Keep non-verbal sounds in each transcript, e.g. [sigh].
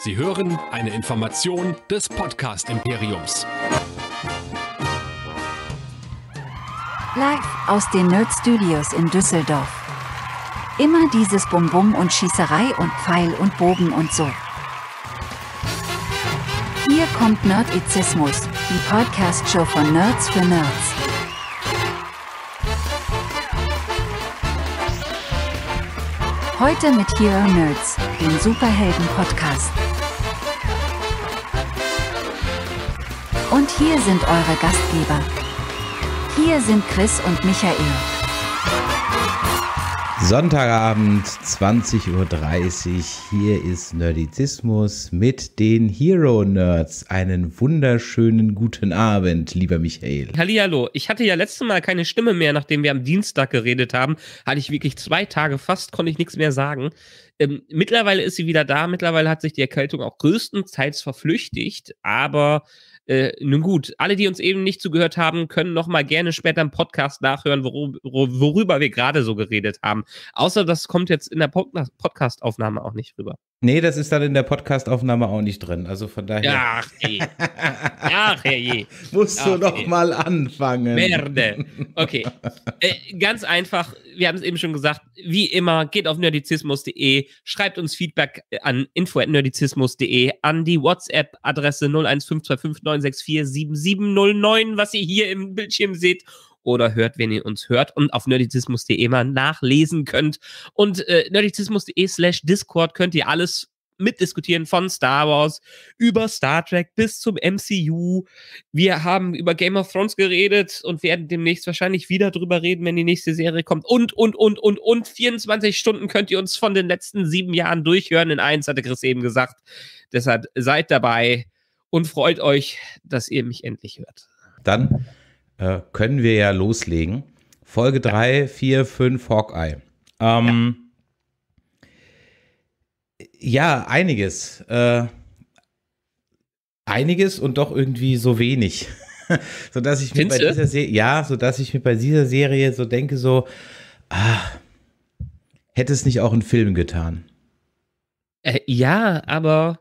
Sie hören eine Information des Podcast Imperiums. Live aus den Nerd Studios in Düsseldorf. Immer dieses Bum-Bum und Schießerei und Pfeil und Bogen und so. Hier kommt Nerdizismus, die Podcast-Show von Nerds für Nerds. Heute mit Hero Nerds, dem Superhelden-Podcast. Und hier sind eure Gastgeber. Hier sind Chris und Michael. Sonntagabend 20.30 Uhr. Hier ist Nerdizismus mit den Hero Nerds. Einen wunderschönen guten Abend, lieber Michael. Hallihallo. Ich hatte ja letztes Mal keine Stimme mehr, nachdem wir am Dienstag geredet haben. Hatte ich wirklich zwei Tage fast, konnte ich nichts mehr sagen. Ähm, mittlerweile ist sie wieder da. Mittlerweile hat sich die Erkältung auch größtenteils verflüchtigt. Aber äh, nun gut, alle, die uns eben nicht zugehört haben, können nochmal gerne später im Podcast nachhören, worüber, worüber wir gerade so geredet haben. Außer das kommt jetzt in der Podcast-Aufnahme auch nicht rüber. Nee, das ist dann in der Podcastaufnahme auch nicht drin. Also von daher. Ach, je. [laughs] Ach, je. Musst Ach, du noch je. mal anfangen. Merde. [laughs] Okay. Äh, ganz einfach, wir haben es eben schon gesagt, wie immer, geht auf nerdizismus.de, schreibt uns Feedback äh, an info.nerdizismus.de, an die WhatsApp-Adresse 01525 964 7709, was ihr hier im Bildschirm seht oder hört, wenn ihr uns hört und auf nerdizismus.de mal nachlesen könnt. Und äh, nerdizismus.de slash Discord könnt ihr alles mitdiskutieren von Star Wars über Star Trek bis zum MCU. Wir haben über Game of Thrones geredet und werden demnächst wahrscheinlich wieder drüber reden, wenn die nächste Serie kommt. Und, und, und, und, und 24 Stunden könnt ihr uns von den letzten sieben Jahren durchhören. In eins hatte Chris eben gesagt. Deshalb seid dabei und freut euch, dass ihr mich endlich hört. Dann äh, können wir ja loslegen. Folge 3, 4, 5 Hawkeye. Ähm, ja. ja. einiges. Äh, einiges und doch irgendwie so wenig. [laughs] so dass ich mir bei dieser Serie, ja, so dass ich mir bei dieser Serie so denke, so, ach, hätte es nicht auch einen Film getan. Äh, ja, aber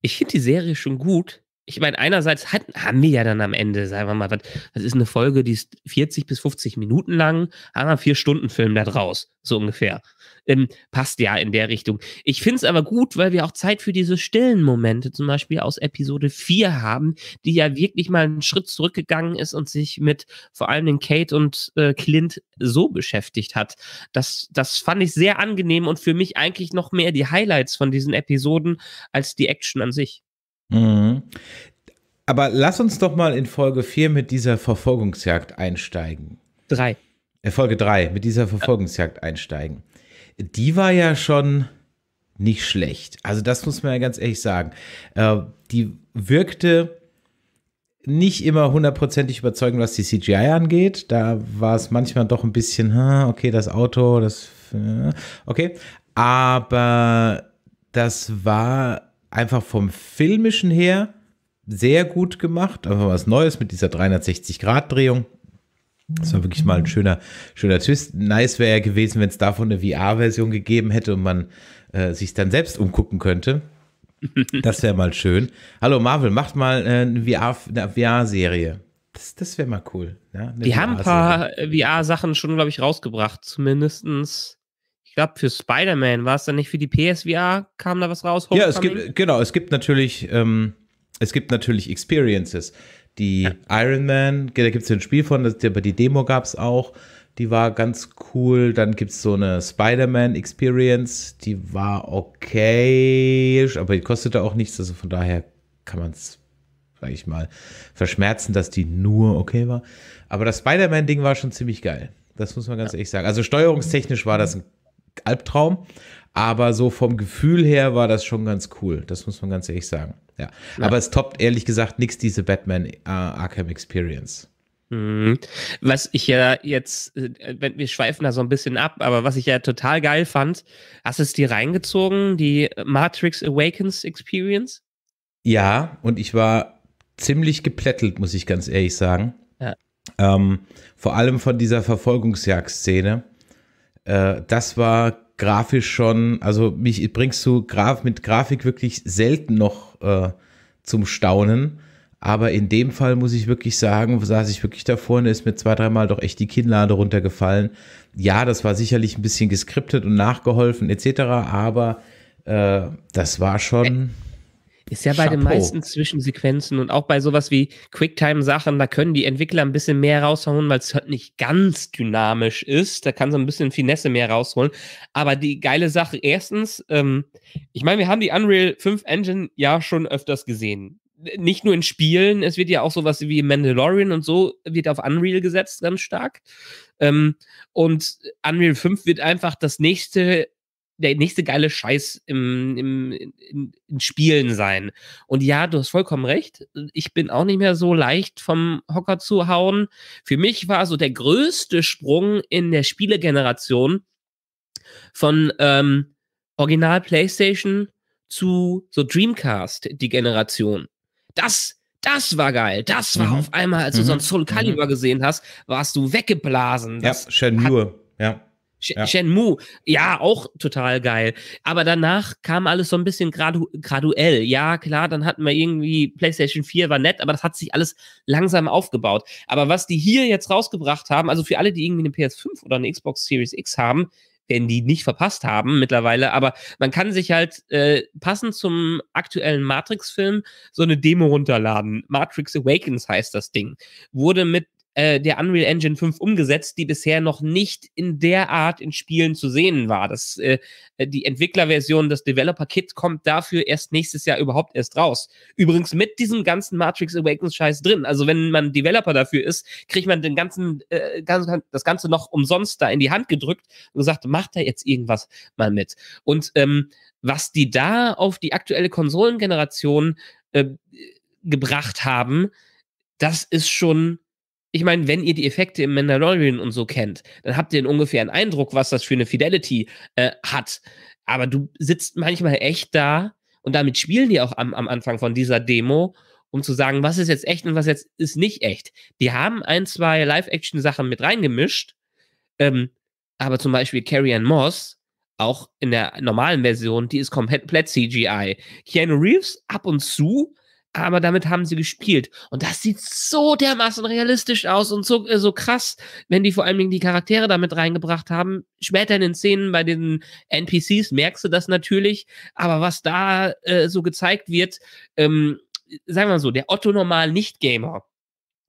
ich finde die Serie schon gut ich meine, einerseits hat, haben wir ja dann am Ende, sagen wir mal, was, das ist eine Folge, die ist 40 bis 50 Minuten lang, haben wir vier Stunden Film da draus, so ungefähr. Ähm, passt ja in der Richtung. Ich finde es aber gut, weil wir auch Zeit für diese stillen Momente, zum Beispiel aus Episode 4 haben, die ja wirklich mal einen Schritt zurückgegangen ist und sich mit vor allem den Kate und äh, Clint so beschäftigt hat. Das, das fand ich sehr angenehm und für mich eigentlich noch mehr die Highlights von diesen Episoden als die Action an sich. Mhm. Aber lass uns doch mal in Folge 4 mit dieser Verfolgungsjagd einsteigen. Drei. Äh, Folge 3, mit dieser Verfolgungsjagd einsteigen. Die war ja schon nicht schlecht. Also das muss man ja ganz ehrlich sagen. Äh, die wirkte nicht immer hundertprozentig überzeugend, was die CGI angeht. Da war es manchmal doch ein bisschen, okay, das Auto, das, äh, okay. Aber das war einfach vom filmischen her sehr gut gemacht. Einfach was Neues mit dieser 360-Grad-Drehung. Das war wirklich mal ein schöner, schöner Twist. Nice wäre ja gewesen, wenn es davon eine VR-Version gegeben hätte und man äh, sich dann selbst umgucken könnte. Das wäre mal schön. Hallo Marvel, macht mal äh, eine VR-Serie. VR das, das wäre mal cool. Ja? Die haben ein paar VR-Sachen schon, glaube ich, rausgebracht. Zumindestens ich glaube, für Spider-Man war es dann nicht für die PSVR, kam da was raus? Homecoming? Ja, es gibt, genau, es gibt natürlich, ähm, es gibt natürlich Experiences. Die ja. Iron Man, da gibt es ein Spiel von, das, die Demo gab es auch, die war ganz cool. Dann gibt es so eine Spider-Man-Experience, die war okay, aber die kostete auch nichts, also von daher kann man es, sag ich mal, verschmerzen, dass die nur okay war. Aber das Spider-Man-Ding war schon ziemlich geil. Das muss man ganz ja. ehrlich sagen. Also steuerungstechnisch war das ein Albtraum. Aber so vom Gefühl her war das schon ganz cool. Das muss man ganz ehrlich sagen. Ja. ja. Aber es toppt ehrlich gesagt nichts diese Batman äh, Arkham Experience. Mhm. Was ich ja jetzt, äh, wenn wir schweifen da so ein bisschen ab, aber was ich ja total geil fand, hast du es dir reingezogen, die Matrix Awakens Experience? Ja, und ich war ziemlich geplättelt, muss ich ganz ehrlich sagen. Ja. Ähm, vor allem von dieser Verfolgungsjagd-Szene. Äh, das war grafisch schon, also mich bringst du Graf, mit Grafik wirklich selten noch äh, zum Staunen. Aber in dem Fall muss ich wirklich sagen, saß ich wirklich da vorne, ist mir zwei, dreimal doch echt die Kinnlade runtergefallen. Ja, das war sicherlich ein bisschen geskriptet und nachgeholfen etc., aber äh, das war schon ist ja bei Chapeau. den meisten Zwischensequenzen und auch bei sowas wie Quicktime-Sachen, da können die Entwickler ein bisschen mehr rausholen, weil es halt nicht ganz dynamisch ist. Da kann so ein bisschen Finesse mehr rausholen. Aber die geile Sache, erstens, ähm, ich meine, wir haben die Unreal 5 Engine ja schon öfters gesehen. Nicht nur in Spielen, es wird ja auch sowas wie Mandalorian und so wird auf Unreal gesetzt ganz stark. Ähm, und Unreal 5 wird einfach das nächste der nächste geile Scheiß im, im, in, in Spielen sein. Und ja, du hast vollkommen recht. Ich bin auch nicht mehr so leicht vom Hocker zu hauen. Für mich war so der größte Sprung in der Spielegeneration von ähm, Original PlayStation zu so Dreamcast, die Generation. Das das war geil. Das war mhm. auf einmal, als du mhm. so ein mhm. Soul Calibur mhm. gesehen hast, warst du weggeblasen. Das ja, Shenmue. Ja. Ja. Shenmue, ja, auch total geil. Aber danach kam alles so ein bisschen gradu graduell. Ja, klar, dann hatten wir irgendwie PlayStation 4 war nett, aber das hat sich alles langsam aufgebaut. Aber was die hier jetzt rausgebracht haben, also für alle, die irgendwie eine PS5 oder eine Xbox Series X haben, werden die nicht verpasst haben mittlerweile, aber man kann sich halt äh, passend zum aktuellen Matrix-Film so eine Demo runterladen. Matrix Awakens heißt das Ding. Wurde mit äh, der Unreal Engine 5 umgesetzt, die bisher noch nicht in der Art in Spielen zu sehen war. Das, äh, äh, die Entwicklerversion, das Developer Kit kommt dafür erst nächstes Jahr überhaupt erst raus. Übrigens mit diesem ganzen Matrix Awakens Scheiß drin. Also wenn man Developer dafür ist, kriegt man den ganzen, äh, ganz, das Ganze noch umsonst da in die Hand gedrückt und gesagt, macht da jetzt irgendwas mal mit. Und ähm, was die da auf die aktuelle Konsolengeneration äh, gebracht haben, das ist schon ich meine, wenn ihr die Effekte im Mandalorian und so kennt, dann habt ihr ungefähr einen Eindruck, was das für eine Fidelity äh, hat. Aber du sitzt manchmal echt da und damit spielen die auch am, am Anfang von dieser Demo, um zu sagen, was ist jetzt echt und was jetzt ist nicht echt. Die haben ein, zwei Live-Action-Sachen mit reingemischt, ähm, aber zum Beispiel Carrie Ann Moss, auch in der normalen Version, die ist komplett CGI. Keanu Reeves ab und zu aber damit haben sie gespielt. Und das sieht so dermaßen realistisch aus und so, äh, so krass, wenn die vor allen Dingen die Charaktere damit reingebracht haben. Später in den Szenen bei den NPCs merkst du das natürlich, aber was da äh, so gezeigt wird, ähm, sagen wir mal so, der Otto-Normal-Nicht-Gamer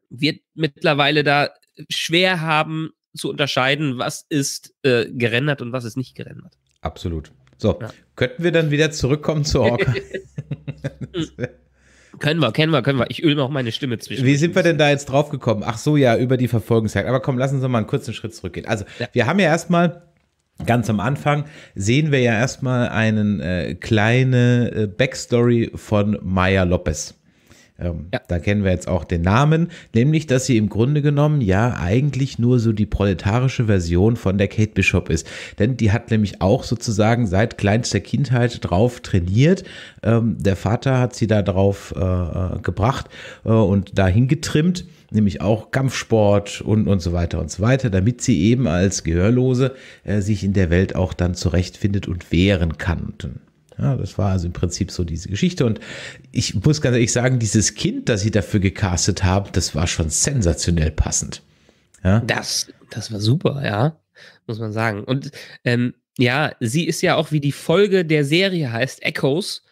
wird mittlerweile da schwer haben zu unterscheiden, was ist äh, gerendert und was ist nicht gerendert. Absolut. So, ja. könnten wir dann wieder zurückkommen zu Orca? [laughs] [laughs] Mhm. Können wir, können wir, können wir. Ich öle auch meine Stimme zwischen. Wie sind wir denn da jetzt drauf gekommen? Ach so, ja, über die Verfolgungsjagd. Aber komm, lassen Sie mal einen kurzen Schritt zurückgehen. Also, ja. wir haben ja erstmal Ganz am Anfang sehen wir ja erstmal eine äh, kleine äh, Backstory von Maya Lopez. Ähm, ja. Da kennen wir jetzt auch den Namen, nämlich, dass sie im Grunde genommen ja eigentlich nur so die proletarische Version von der Kate Bishop ist. Denn die hat nämlich auch sozusagen seit kleinster Kindheit drauf trainiert. Ähm, der Vater hat sie da drauf äh, äh gebracht äh, und dahin getrimmt, nämlich auch Kampfsport und, und so weiter und so weiter, damit sie eben als Gehörlose äh, sich in der Welt auch dann zurechtfindet und wehren kann. Und ja, das war also im Prinzip so diese Geschichte. Und ich muss ganz ehrlich sagen, dieses Kind, das sie dafür gecastet haben, das war schon sensationell passend. Ja? Das, das war super, ja, muss man sagen. Und ähm, ja, sie ist ja auch, wie die Folge der Serie heißt, Echoes.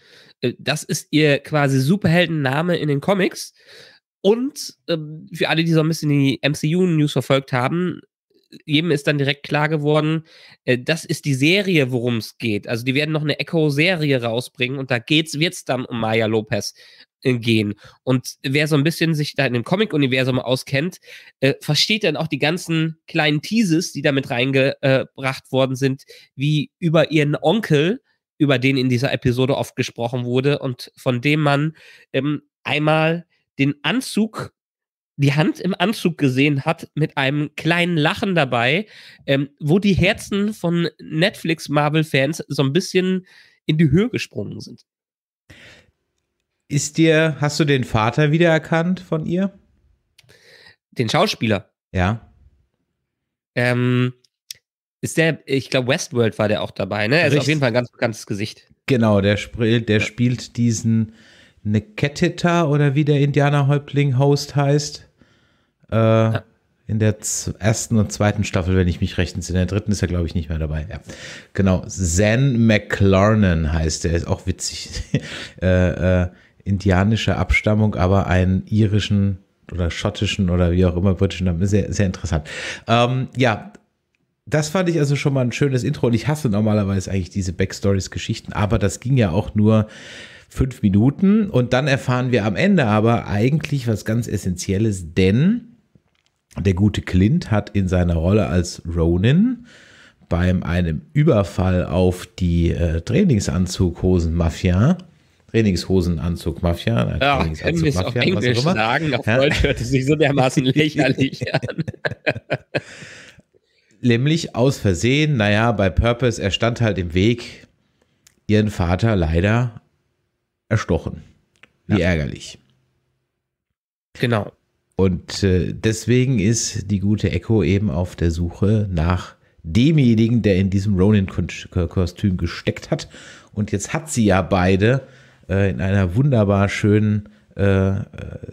Äh, das ist ihr quasi Superheldenname in den Comics. Und ähm, für alle, die so ein bisschen die MCU-News verfolgt haben, jedem ist dann direkt klar geworden, äh, das ist die Serie, worum es geht. Also die werden noch eine Echo-Serie rausbringen und da geht's, wird's dann um Maya Lopez äh, gehen. Und wer so ein bisschen sich da in dem Comic-Universum auskennt, äh, versteht dann auch die ganzen kleinen Teases, die damit reingebracht worden sind, wie über ihren Onkel, über den in dieser Episode oft gesprochen wurde und von dem man ähm, einmal den Anzug die Hand im Anzug gesehen hat mit einem kleinen Lachen dabei, ähm, wo die Herzen von Netflix-Marvel-Fans so ein bisschen in die Höhe gesprungen sind. Ist dir, hast du den Vater wiedererkannt von ihr? Den Schauspieler? Ja. Ähm, ist der, ich glaube, Westworld war der auch dabei, ne? Er ist auf jeden Fall ein ganz bekanntes Gesicht. Genau, der, sp der ja. spielt diesen Neketita oder wie der Indianerhäuptling Host heißt. Äh, ja. In der ersten und zweiten Staffel, wenn ich mich recht entsinne. In der dritten ist er, glaube ich, nicht mehr dabei. Ja. Genau. Zen McLarnon heißt er. Ist auch witzig. [laughs] äh, äh, indianische Abstammung, aber einen irischen oder schottischen oder wie auch immer britischen Namen. Sehr, sehr interessant. Ähm, ja, das fand ich also schon mal ein schönes Intro und ich hasse normalerweise eigentlich diese Backstories-Geschichten, aber das ging ja auch nur, fünf Minuten. Und dann erfahren wir am Ende aber eigentlich was ganz Essentielles, denn der gute Clint hat in seiner Rolle als Ronin beim einem Überfall auf die äh, Trainingsanzughosen-Mafia Trainingshosenanzug Mafia. ja, Trainingsanzug können auf Englisch sagen, auf ja. Deutsch hört es sich so dermaßen [laughs] lächerlich an. Nämlich aus Versehen, naja, bei Purpose, er stand halt im Weg, ihren Vater leider erstochen. Wie ja. ärgerlich. Genau. Und äh, deswegen ist die gute Echo eben auf der Suche nach demjenigen, der in diesem Ronin-Kostüm gesteckt hat. Und jetzt hat sie ja beide äh, in einer wunderbar schönen äh,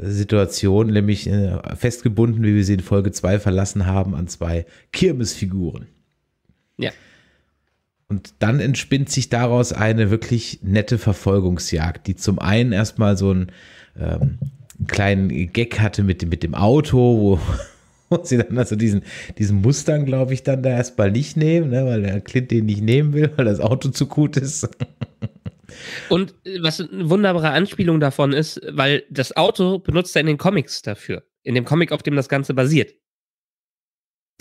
Situation, nämlich festgebunden, wie wir sie in Folge 2 verlassen haben, an zwei Kirmesfiguren. Ja. Und dann entspinnt sich daraus eine wirklich nette Verfolgungsjagd, die zum einen erstmal so einen, ähm, einen kleinen Gag hatte mit, mit dem Auto, wo, [laughs] wo sie dann also diesen, diesen Mustang, glaube ich, dann da erstmal nicht nehmen, ne, weil der Clint den nicht nehmen will, weil das Auto zu gut ist. [laughs] Und äh, was eine wunderbare Anspielung davon ist, weil das Auto benutzt er in den Comics dafür. In dem Comic, auf dem das Ganze basiert.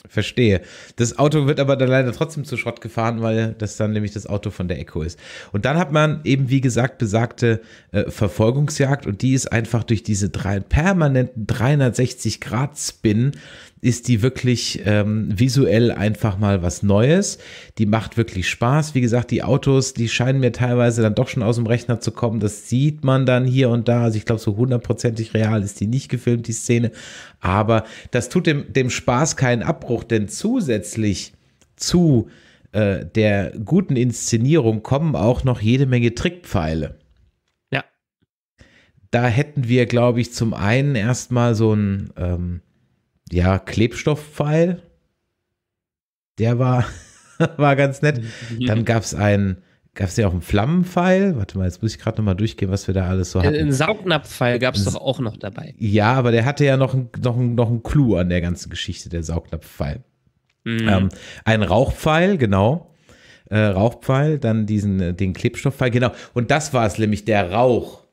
Verstehe. Das Auto wird aber dann leider trotzdem zu Schrott gefahren, weil das dann nämlich das Auto von der Echo ist. Und dann hat man eben, wie gesagt, besagte äh, Verfolgungsjagd und die ist einfach durch diese drei, permanenten 360-Grad-Spin ist die wirklich ähm, visuell einfach mal was Neues. Die macht wirklich Spaß. Wie gesagt, die Autos, die scheinen mir teilweise dann doch schon aus dem Rechner zu kommen. Das sieht man dann hier und da. Also ich glaube, so hundertprozentig real ist die nicht gefilmt, die Szene. Aber das tut dem, dem Spaß keinen Abbruch, denn zusätzlich zu äh, der guten Inszenierung kommen auch noch jede Menge Trickpfeile. Ja. Da hätten wir, glaube ich, zum einen erstmal so ein ähm, ja, Klebstoffpfeil. Der war, [laughs] war ganz nett. Dann gab es einen, gab es ja auch einen Flammenpfeil. Warte mal, jetzt muss ich gerade nochmal durchgehen, was wir da alles so äh, hatten. Einen Saugnapfpfeil gab es doch auch noch dabei. Ja, aber der hatte ja noch, noch, noch einen Clou an der ganzen Geschichte, der Saugnapfpfeil. Mhm. Ähm, ein Rauchpfeil, genau. Äh, Rauchpfeil, dann diesen, äh, den Klebstoffpfeil, genau. Und das war es nämlich, der Rauch.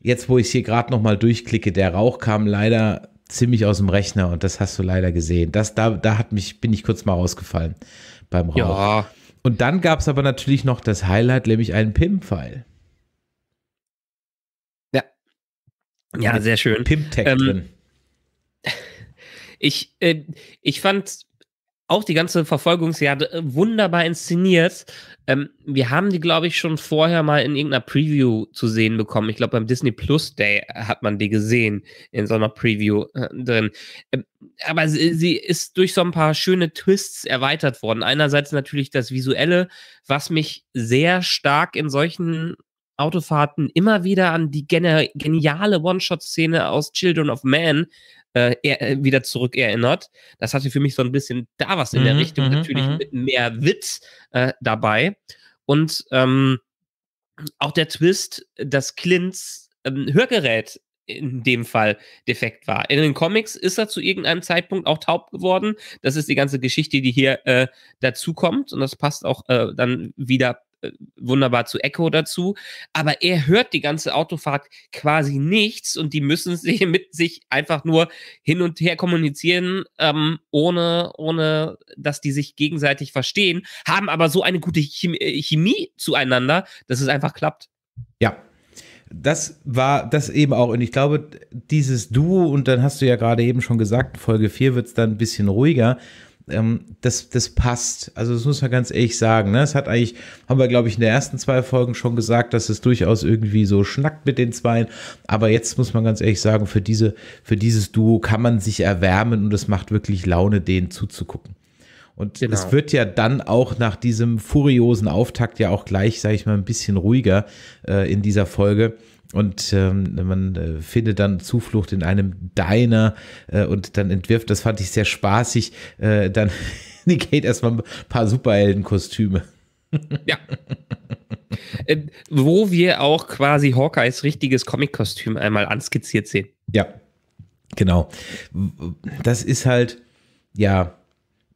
Jetzt, wo ich hier gerade nochmal durchklicke, der Rauch kam leider ziemlich aus dem Rechner und das hast du leider gesehen. Das, da da hat mich, bin ich kurz mal rausgefallen beim Rauch. Ja. Und dann gab es aber natürlich noch das Highlight, nämlich einen PIM-File. Ja. Ja, sehr schön. PIM-Tag ähm, drin. [laughs] Ich, äh, ich fand auch die ganze Verfolgungsjagd äh, wunderbar inszeniert. Ähm, wir haben die, glaube ich, schon vorher mal in irgendeiner Preview zu sehen bekommen. Ich glaube, beim Disney Plus Day hat man die gesehen in so einer Preview äh, drin. Ähm, aber sie, sie, ist durch so ein paar schöne Twists erweitert worden. Einerseits natürlich das Visuelle, was mich sehr stark in solchen Autofahrten immer wieder an die geniale One-Shot-Szene aus Children of Man äh, er, äh, wieder zurückerinnert. Das hatte für mich so ein bisschen da was in mhm, der Richtung, mhm, natürlich mhm. mit mehr Witz äh, dabei. Und ähm, auch der Twist, dass Clints ähm, Hörgerät in dem Fall defekt war. In den Comics ist er zu irgendeinem Zeitpunkt auch taub geworden. Das ist die ganze Geschichte, die hier äh, dazu und das passt auch äh, dann wieder äh, wunderbar zu Echo dazu. Aber er hört die ganze Autofahrt quasi nichts und die müssen [laughs] sie mit sich einfach nur hin und her kommunizieren, ähm, ohne, ohne dass die sich gegenseitig verstehen, haben aber so eine gute Chemie, äh, Chemie zueinander, dass es einfach klappt. Ja, das war das eben auch. Und ich glaube, dieses Duo, und dann hast du ja gerade eben schon gesagt, Folge 4 wird es dann ein bisschen ruhiger ähm, das, das passt. Also das muss man ganz ehrlich sagen. Ne? Es hat eigentlich, haben wir, glaube ich, in der ersten zwei Folgen schon gesagt, dass es durchaus irgendwie so schnackt mit den Zweien. Aber jetzt muss man ganz ehrlich sagen, für, diese, für dieses Duo kann man sich erwärmen und es macht wirklich Laune, denen zuzugucken. Und genau. es wird ja dann auch nach diesem furiosen Auftakt ja auch gleich, sage ich mal, ein bisschen ruhiger äh, in dieser Folge und ähm, man äh, findet dann Zuflucht in einem Diner äh, und dann entwirft, das fand ich sehr spaßig, äh, dann [laughs] geht erstmal ein paar Superheldenkostüme. Ja. Äh, wo wir auch quasi Hawkeyes richtiges Comic-Kostüm einmal anskizziert sehen. Ja, genau. Das ist halt, ja,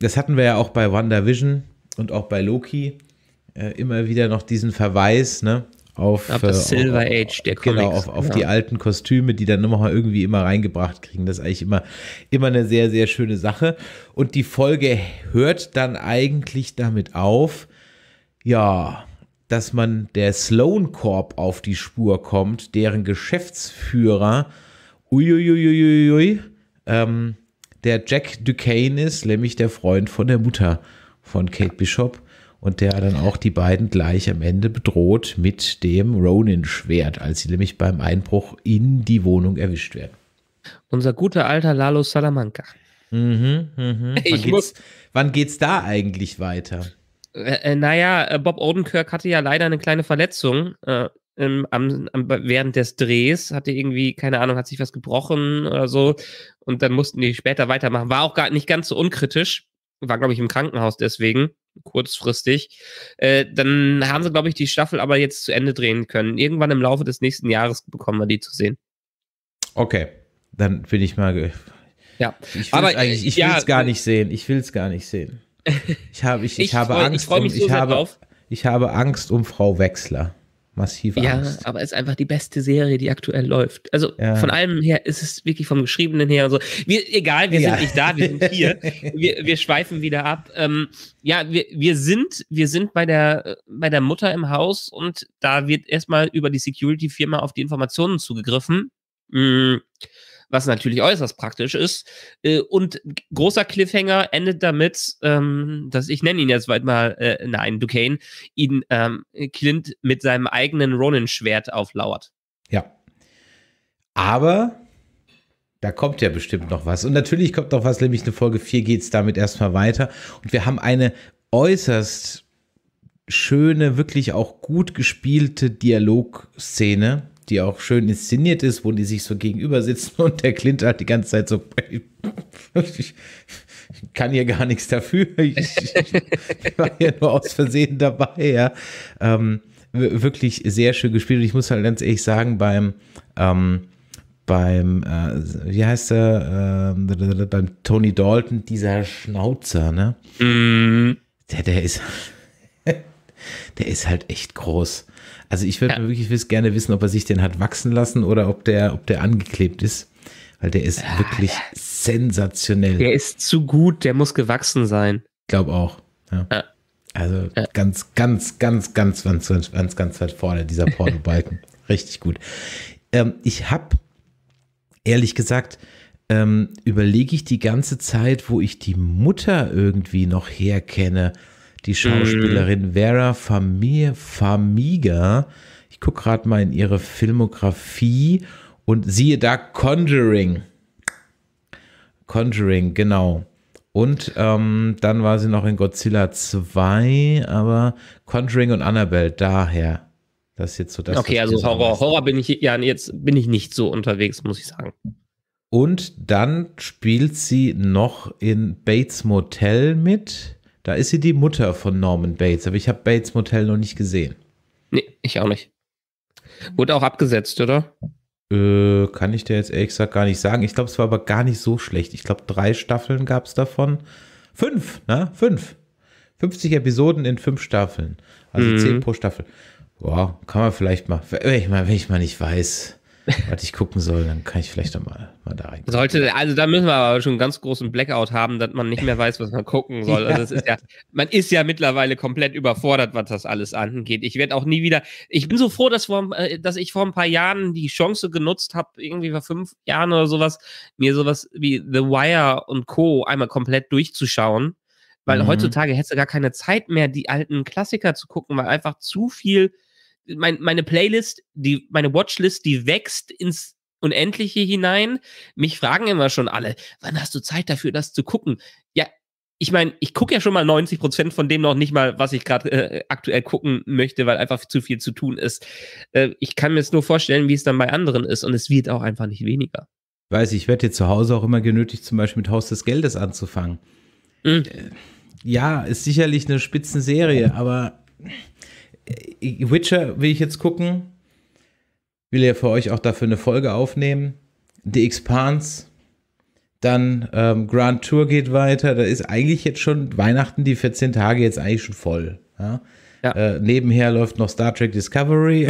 das hatten wir ja auch bei WandaVision und auch bei Loki äh, immer wieder noch diesen Verweis, ne? auf, auf das äh, Silver äh, Age der genau, Comics. Genau, auf, auf ja. Genau. die alten Kostüme, die dann nochmal irgendwie immer reingebracht kriegen. Das ist eigentlich immer, immer eine sehr, sehr schöne Sache. Und die Folge hört dann eigentlich damit auf, ja, dass man der Sloan Corp auf die Spur kommt, deren Geschäftsführer, uiuiuiuiui, ähm, der Jack Duquesne ist, nämlich der Freund von der Mutter von Kate Bishop und der dann auch die beiden gleich am Ende bedroht mit dem Ronin-Schwert, als sie nämlich beim Einbruch in die Wohnung erwischt werden. Unser guter alter Lalo Salamanca. Mhm, mhm. Wann, ich geht's, wann geht's da eigentlich weiter? Äh, äh, naja, äh, Bob Odenkirk hatte ja leider eine kleine Verletzung äh, im, am, am, während des Drehs. Hatte irgendwie, keine Ahnung, hat sich was gebrochen oder so. Und dann mussten die später weitermachen. War auch gar nicht ganz so unkritisch war, glaube ich, im Krankenhaus deswegen, kurzfristig. Äh, dann haben sie, glaube ich, die Staffel aber jetzt zu Ende drehen können. Irgendwann im Laufe des nächsten Jahres bekommen wir die zu sehen. Okay, dann bin ich mal. Ja, ich aber äh, ich, ich ja, will es äh, gar nicht sehen. Ich will es gar nicht sehen. Ich habe, Angst. Ich, um, ich, drauf. ich habe Angst um Frau Wechsler massive ja, Angst. Ja, aber es ist einfach die beste Serie, die aktuell läuft. Also ja. von allem her ist es wirklich vom Geschriebenen her und so. Wir, egal, wir ja. sind nicht da, wir sind hier. [laughs] wir, wir schweifen wieder ab. Ähm, ja, wir, wir sind, wir sind bei der, bei der Mutter im Haus und da wird erstmal über die Security-Firma auf die Informationen zugegriffen. Mhm was natürlich äußerst praktisch ist. Äh, und großer Cliffhanger endet damit, ähm, dass ich nenne ihn jetzt weit mal, äh, nein, Duquesne, ihn ähm, Clint mit seinem eigenen Ronin-Schwert auflauert. Ja. Aber da kommt ja bestimmt noch was. Und natürlich kommt noch was, nämlich eine Folge 4 geht es damit erstmal weiter. Und wir haben eine äußerst schöne, wirklich auch gut gespielte Dialogszene die auch schön inszeniert ist, wo die sich so gegenüber sitzen [laughs] und der Clint halt die ganze Zeit so, ich kann hier gar nichts dafür, [laughs] ich, ich war ja nur aus Versehen dabei, ja. Ähm, wirklich sehr schön gespielt und ich muss halt ganz ehrlich sagen, beim, ähm, beim, äh, wie heißt er, äh, beim Tony Dalton, dieser Schnauzer, ne? Mm. Der, der ist, [laughs] der ist halt echt groß. Also ich würde ja. wirklich gerne wissen, ob er sich den hat wachsen lassen oder ob der, ob der angeklebt ist. Weil der ist ah, ja, wirklich der sensationell. Der ist zu gut, der muss gewachsen sein. Ich glaube auch. Ja. ja. Also ja. ganz, ganz, ganz, ganz, ganz, ganz, ganz, ganz weit vorne, dieser Porno-Balken. [laughs] Richtig gut. Ähm, ich habe, ehrlich gesagt, ähm, überlege ich die ganze Zeit, wo ich die Mutter irgendwie noch herkenne die Schauspielerin mhm. Vera Famir, Famiga. Ich gucke gerade mal in ihre Filmografie und siehe da Conjuring. Conjuring, genau. Und ähm, dann war sie noch in Godzilla 2, aber Conjuring und Annabelle, daher. Das ist jetzt so das. Okay, also Horror. Horror bin ich, ja, jetzt bin ich nicht so unterwegs, muss ich sagen. Und dann spielt sie noch in Bates Motel mit. Da ist sie die Mutter von Norman Bates, aber ich habe Bates Motel noch nicht gesehen. Nee, ich auch nicht. Wurde auch abgesetzt, oder? Äh, kann ich dir jetzt ehrlich gesagt gar nicht sagen. Ich glaube, es war aber gar nicht so schlecht. Ich glaube, drei Staffeln gab es davon. Fünf, ne? Fünf. 50 Episoden in fünf Staffeln. Also mhm. zehn pro Staffel. Boah, kann man vielleicht mal, wenn ich mal, wenn ich mal nicht weiß was ich gucken soll, dann kann ich vielleicht nochmal mal da rein. Sollte, also da müssen wir aber schon einen ganz großen Blackout haben, dass man nicht mehr weiß, was man gucken soll. [laughs] Also es ist ja, man ist ja mittlerweile komplett überfordert, was das alles angeht. Ich werde auch nie wieder, ich bin so froh, dass, vor, äh, dass ich vor ein paar Jahren die Chance genutzt habe, irgendwie vor fünf Jahren oder sowas, mir sowas wie The Wire und Co. einmal komplett durchzuschauen. Weil mhm. heutzutage hättest du gar keine Zeit mehr, die alten Klassiker zu gucken, weil einfach zu viel mein, meine Playlist, die, meine Watchlist, die wächst ins Unendliche hinein. Mich fragen immer schon alle, wann hast du Zeit dafür, das zu gucken? Ja, ich meine, ich gucke ja schon mal 90 Prozent von dem noch nicht mal, was ich gerade äh, äh, aktuell gucken möchte, weil einfach zu viel zu tun ist. Äh, ich kann mir jetzt nur vorstellen, wie es dann bei anderen ist und es wird auch einfach nicht weniger. weiß, ich werde dir zu Hause auch immer genötigt, zum Beispiel mit Haus des Geldes anzufangen. Mhm. Äh, ja, ist sicherlich eine Spitzenserie, aber äh, Witcher will ich jetzt gucken. Will ja für euch auch dafür eine Folge aufnehmen. The Expanse. Dann ähm, Grand Tour geht weiter. Da ist eigentlich jetzt schon Weihnachten, die 14 Tage jetzt eigentlich schon voll. Ja? Ja. Äh, nebenher läuft noch Star Trek Discovery.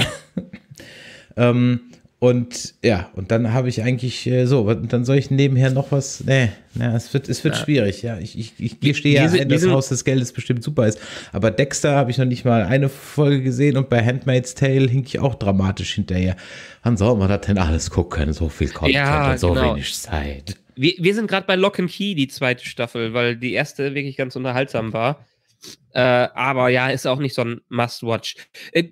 [laughs] ähm, und ja, und dann habe ich eigentlich äh, so, dann soll ich nebenher noch was. Nee, nee es wird, es wird ja. schwierig, ja. Ich, ich, ich gestehe diese, ja, dass Haus des Geldes bestimmt super ist. Aber Dexter habe ich noch nicht mal eine Folge gesehen und bei Handmaid's Tale hink ich auch dramatisch hinterher. Wann soll man das denn alles gucken? So viel Content ja, und so genau. wenig Zeit. Wir, wir sind gerade bei Lock and Key, die zweite Staffel, weil die erste wirklich ganz unterhaltsam war. Äh, aber ja, ist auch nicht so ein Must-Watch. Äh,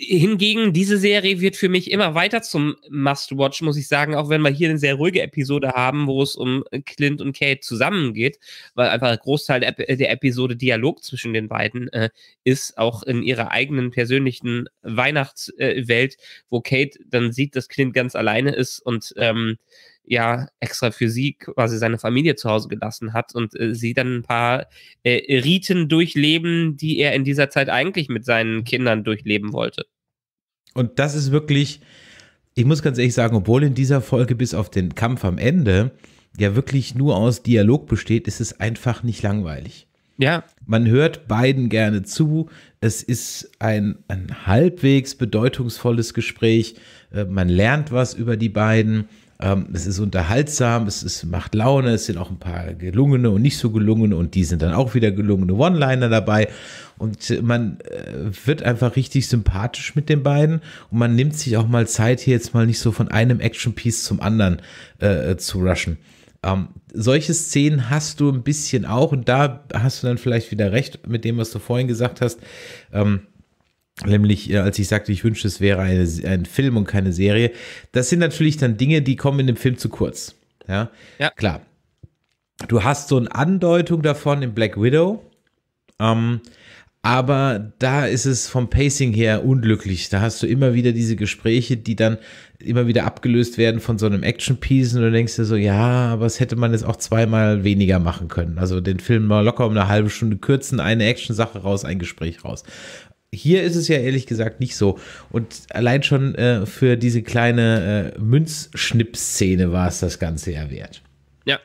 hingegen, diese Serie wird für mich immer weiter zum Must-Watch, muss ich sagen, auch wenn wir hier eine sehr ruhige Episode haben, wo es um Clint und Kate zusammengeht, weil einfach ein Großteil der, Episode Dialog zwischen den beiden äh, ist, auch in ihrer eigenen persönlichen Weihnachtswelt, äh, wo Kate dann sieht, dass Clint ganz alleine ist und ähm, ja extra für sie quasi seine Familie zu Hause gelassen hat und äh, sie dann ein paar äh, Riten durchleben, die er in dieser Zeit eigentlich mit seinen Kindern durchleben wollte. Und das ist wirklich, ich muss ganz ehrlich sagen, obwohl in dieser Folge bis auf den Kampf am Ende ja wirklich nur aus Dialog besteht, ist es einfach nicht langweilig. Ja. Man hört beiden gerne zu. Es ist ein, ein halbwegs bedeutungsvolles Gespräch. Äh, man lernt was über die beiden. Ähm, es ist unterhaltsam, es ist, macht Laune, es sind auch ein paar gelungene und nicht so gelungene und die sind dann auch wieder gelungene One-Liner dabei. Und äh, man äh, wird einfach richtig sympathisch mit den beiden und man nimmt sich auch mal Zeit, hier jetzt mal nicht so von einem Action-Piece zum anderen äh, äh zu rushen. Ähm, solche Szenen hast du ein bisschen auch und da hast du dann vielleicht wieder recht mit dem, was du vorhin gesagt hast. Ähm, Nämlich, äh, als ich sagte, ich wünschte, es wäre eine, ein Film und keine Serie. Das sind natürlich dann Dinge, die kommen in dem Film zu kurz. Ja, ja. klar. Du hast so eine Andeutung davon in Black Widow. Ähm, aber da ist es vom Pacing her unglücklich. Da hast du immer wieder diese Gespräche, die dann immer wieder abgelöst werden von so einem Action-Piece und du denkst dir so, ja, aber es hätte man jetzt auch zweimal weniger machen können. Also den Film mal locker um eine halbe Stunde kürzen, eine Action-Sache raus, ein Gespräch raus. Hier ist es ja ehrlich gesagt nicht so. Und allein schon äh, für diese kleine äh, Münzschnipp-Szene war es das Ganze ja wert. Ja.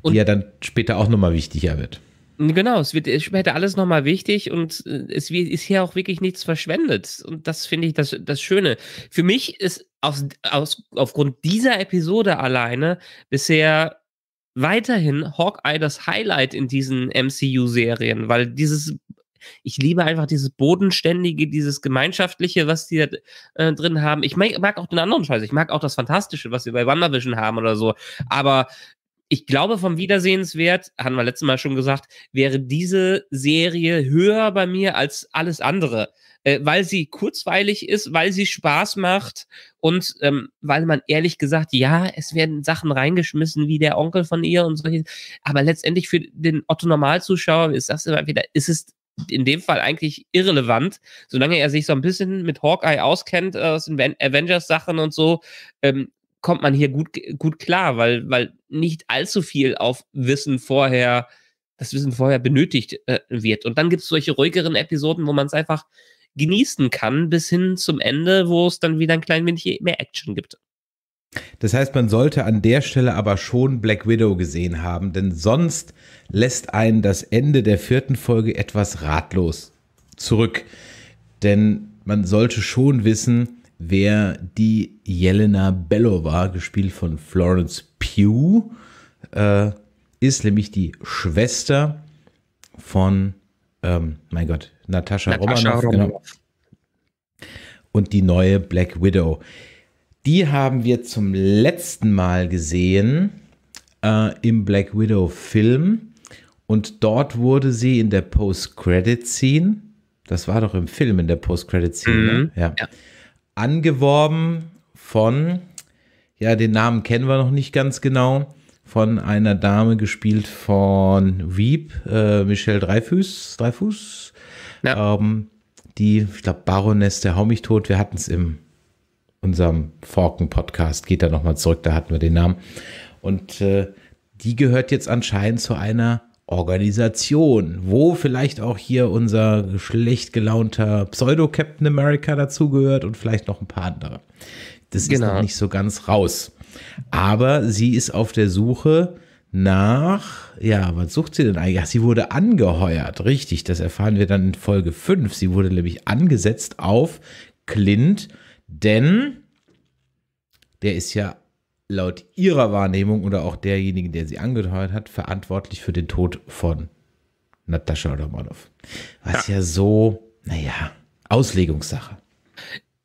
Und die ja dann später auch nochmal wichtiger wird. Genau, es wird später alles nochmal wichtig und äh, es ist hier auch wirklich nichts verschwendet. Und das finde ich das, das Schöne. Für mich ist aus, aus, aufgrund dieser Episode alleine bisher weiterhin Hawkeye das Highlight in diesen MCU-Serien, weil dieses ich liebe einfach dieses Bodenständige, dieses Gemeinschaftliche, was die da äh, drin haben. Ich mag, auch den anderen Scheiß. Ich mag auch das Fantastische, was wir bei WandaVision haben oder so. Aber ich glaube, vom Wiedersehenswert, haben wir letztes Mal schon gesagt, wäre diese Serie höher bei mir als alles andere. Äh, weil sie kurzweilig ist, weil sie Spaß macht und ähm, weil man ehrlich gesagt, ja, es werden Sachen reingeschmissen, wie der Onkel von ihr und solche. Aber letztendlich für den Otto Normalzuschauer, ist das immer wieder, ist es in dem Fall eigentlich irrelevant, solange er sich so ein bisschen mit Hawkeye auskennt äh, aus den Avengers-Sachen und so, ähm, kommt man hier gut, gut klar, weil, weil nicht allzu viel auf Wissen vorher, das Wissen vorher benötigt äh, wird. Und dann gibt es solche ruhigeren Episoden, wo man es einfach genießen kann, bis hin zum Ende, wo es dann wieder ein klein wenig mehr Action gibt. Das heißt, man sollte an der Stelle aber schon Black Widow gesehen haben, denn sonst lässt einen das Ende der vierten Folge etwas ratlos zurück. Denn man sollte schon wissen, wer die Jelena Belova, gespielt von Florence Pugh, äh, ist, nämlich die Schwester von, ähm, mein Gott, Natascha Romanoff. Genau. Und die neue Black Widow. Die haben wir zum letzten Mal gesehen äh, im Black Widow-Film. Und dort wurde sie in der Post-Credit-Scene, das war doch im Film in der Post-Credit-Scene, ne? mhm. ja. ja. angeworben von, ja, den Namen kennen wir noch nicht ganz genau, von einer Dame gespielt von Weep, äh, Michelle Dreifuß, Dreifuß, ja. ähm, die, ich glaube, Baroness der Haumichtod, wir hatten es im unserem Forken-Podcast, geht da nochmal zurück, da hatten wir den Namen. Und äh, die gehört jetzt anscheinend zu einer Organisation, wo vielleicht auch hier unser schlecht gelaunter Pseudo-Captain America dazugehört und vielleicht noch ein paar andere. Das genau. ist noch genau. nicht so ganz raus. Aber sie ist auf der Suche nach, ja, was sucht sie denn eigentlich? Ach, sie wurde angeheuert, richtig, das erfahren wir dann in Folge 5. Sie wurde nämlich angesetzt auf Clint denn der ist ja laut ihrer Wahrnehmung oder auch derjenigen, der sie angeheuert hat, verantwortlich für den Tod von Natascha Romanov. Was ja, ja so, naja, Auslegungssache.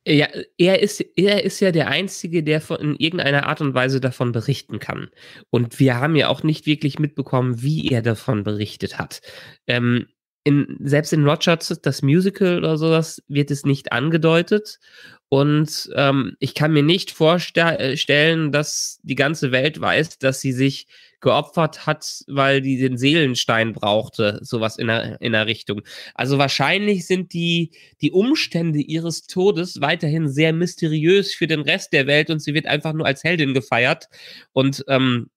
Ja, er ist, er ist ja der Einzige, der von, in irgendeiner Art und Weise davon berichten kann. Und wir haben ja auch nicht wirklich mitbekommen, wie er davon berichtet hat. Ähm, in, selbst in Rogers, das Musical oder sowas, wird es nicht angedeutet. Und ähm, ich kann mir nicht vorstellen, äh, dass die ganze Welt weiß, dass sie sich geopfert hat, weil die den Seelenstein brauchte, sowas in der, in der Richtung. Also wahrscheinlich sind die, die Umstände ihres Todes weiterhin sehr mysteriös für den Rest der Welt und sie wird einfach nur als Heldin gefeiert. Und ähm,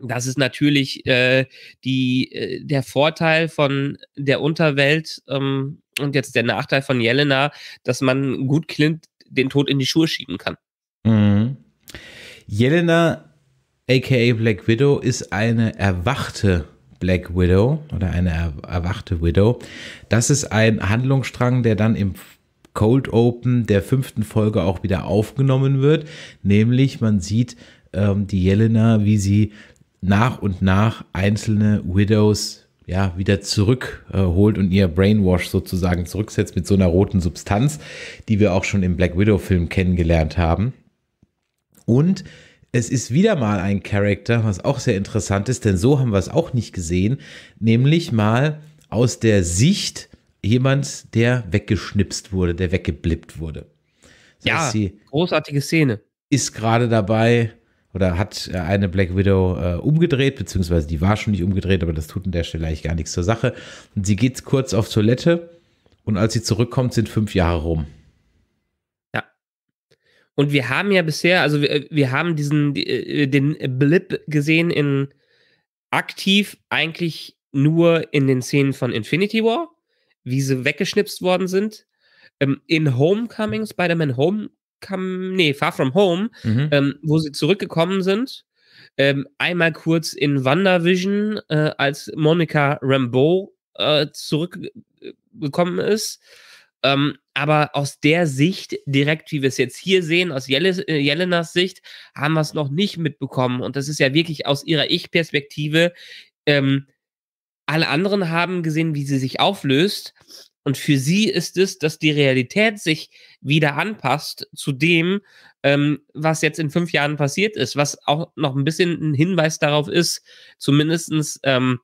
das ist natürlich äh, die, äh, der Vorteil von der Unterwelt ähm, und jetzt der Nachteil von Jelena, dass man gut Clint den Tod in die Schuhe schieben kann. Mhm. Jelena, aka Black Widow, ist eine erwachte Black Widow oder eine er erwachte Widow. Das ist ein Handlungsstrang, der dann im Cold Open der fünften Folge auch wieder aufgenommen wird. Nämlich man sieht ähm, die Jelena, wie sie nach und nach einzelne Widows ja, wieder zurückholt äh, und ihr Brainwash sozusagen zurücksetzt mit so einer roten Substanz, die wir auch schon im Black Widow-Film kennengelernt haben. Und es ist wieder mal ein Charakter, was auch sehr interessant ist, denn so haben wir es auch nicht gesehen, nämlich mal aus der Sicht jemand, der weggeschnipst wurde, der weggeblippt wurde. Das ja, heißt, großartige Szene. Ist gerade dabei, oder hat äh, eine Black Widow äh, umgedreht, beziehungsweise die war schon nicht umgedreht, aber das tut an der Stelle eigentlich gar nichts zur Sache. Und sie geht kurz auf Toilette und als sie zurückkommt, sind fünf Jahre rum. Ja. Und wir haben ja bisher, also wir, äh, wir haben diesen, äh, den Blip gesehen in aktiv eigentlich nur in den Szenen von Infinity War, wie sie weggeschnipst worden sind. Ähm, in Homecoming, Spider-Man Home Come, nee, Far From Home, mhm. ähm, wo sie zurückgekommen sind. Ähm, einmal kurz in WandaVision, äh, als Monica Rambeau äh, zurückgekommen ist. Ähm, aber aus der Sicht, direkt wie wir es jetzt hier sehen, aus Jel Jelenas äh, Sicht, haben wir es noch nicht mitbekommen. Und das ist ja wirklich aus ihrer Ich-Perspektive. Ähm, alle anderen haben gesehen, wie sie sich auflöst. Und für sie ist es, dass die Realität sich wieder anpasst zu dem, ähm, was jetzt in fünf Jahren passiert ist, was auch noch ein bisschen ein Hinweis darauf ist, zumindestens, ähm,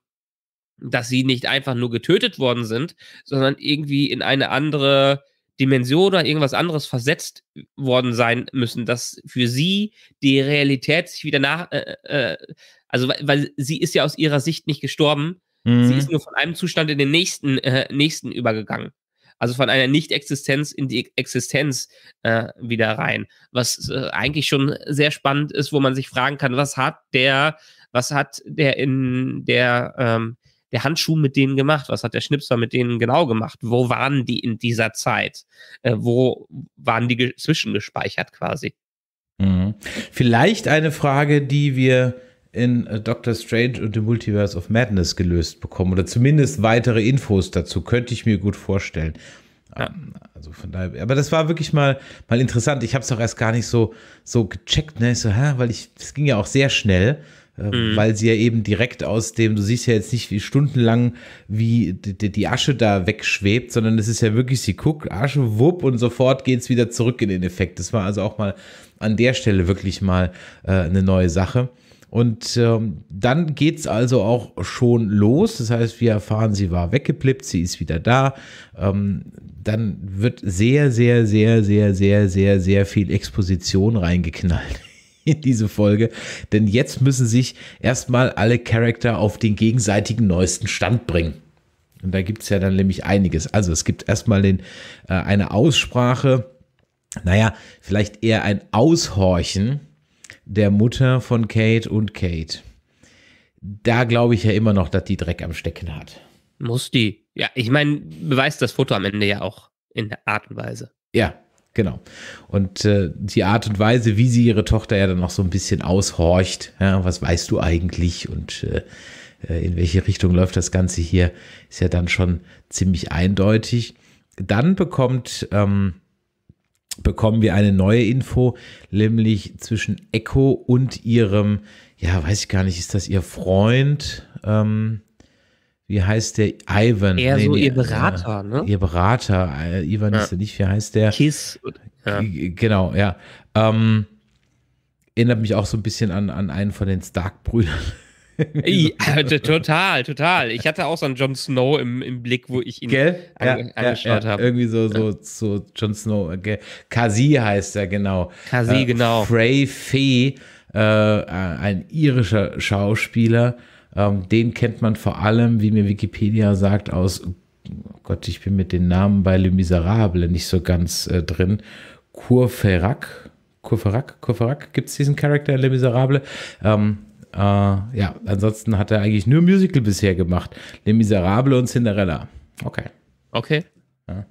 dass sie nicht einfach nur getötet worden sind, sondern irgendwie in eine andere Dimension oder irgendwas anderes versetzt worden sein müssen, dass für sie die Realität sich wieder nach, äh, äh, äh also weil, weil, sie ist ja aus ihrer Sicht nicht gestorben, Mhm. Sie ist nur von einem Zustand in den nächsten, äh, nächsten übergegangen. Also von einer Nicht-Existenz in die Existenz äh, wieder rein. Was äh, eigentlich schon sehr spannend ist, wo man sich fragen kann, was hat der, was hat der in der, ähm, der Handschuh mit denen gemacht? Was hat der Schnipser mit denen genau gemacht? Wo waren die in dieser Zeit? Äh, wo waren die zwischengespeichert quasi? Mhm. Vielleicht eine Frage, die wir in äh, Doctor Strange und dem Multiverse of Madness gelöst bekommen oder zumindest weitere Infos dazu, könnte ich mir gut vorstellen. Ja. Ähm, also von daher, aber das war wirklich mal, mal interessant. Ich habe es auch erst gar nicht so, so gecheckt, ne? so, hä? weil ich, es ging ja auch sehr schnell. Äh, mhm. weil sie ja eben direkt aus dem, du siehst ja jetzt nicht wie stundenlang, wie die, die Asche da wegschwebt, sondern es ist ja wirklich, sie guckt, Asche, wupp und sofort geht es wieder zurück in den Effekt. Das war also auch mal an der Stelle wirklich mal äh, eine neue Sache. Und ähm, dann geht es also auch schon los. Das heißt, wir erfahren, sie war weggeblippt, sie ist wieder da. Ähm, dann wird sehr, sehr, sehr, sehr, sehr, sehr, sehr viel Exposition reingeknallt [laughs] in diese Folge. Denn jetzt müssen sich erstmal alle Charakter auf den gegenseitigen neuesten Stand bringen. Und da gibt es ja dann nämlich einiges. Also es gibt erstmal den, äh, eine Aussprache, naja, vielleicht eher ein Aushorchen der Mutter von Kate und Kate. Da glaube ich ja immer noch, dass die Dreck am Stecken hat. Muss die. Ja, ich meine, beweist das Foto am Ende ja auch in der Art und Weise. Ja, genau. Und äh, die Art und Weise, wie sie ihre Tochter ja dann noch so ein bisschen aushorcht, ja, was weißt du eigentlich und äh, äh in welche Richtung läuft das Ganze hier, ist ja dann schon ziemlich eindeutig. Dann bekommt ähm, bekommen wir eine neue Info, nämlich zwischen Echo und ihrem, ja, weiß ich gar nicht, ist das ihr Freund? Ähm, wie heißt der? Ivan. Eher nee, so nee, ihr äh, Berater, äh, ne? Ihr Berater, äh, Ivan ja. ist er nicht, wie heißt der? Kiss. Ja. Genau, ja. Ähm, erinnert mich auch so ein bisschen an, an einen von den Stark-Brüdern ja, [laughs] also total, total. Ich hatte auch so einen Jon Snow im, im Blick, wo ich ihn gell? An, ja, angeschaut ja, habe. Irgendwie so, so, so Jon Snow. Gell? Kasi heißt er, genau. Kasi, äh, genau. Frey Fee, äh, äh, ein irischer Schauspieler. Ähm, den kennt man vor allem, wie mir Wikipedia sagt, aus oh Gott, ich bin mit den Namen bei Le Miserable nicht so ganz äh, drin. Kurferak. Kurferak, Kurferak, gibt es diesen Charakter in Le Miserable? Ähm, äh, ja, ansonsten hat er eigentlich nur Musical bisher gemacht. Le Miserable und Cinderella. Okay. Okay. Ja.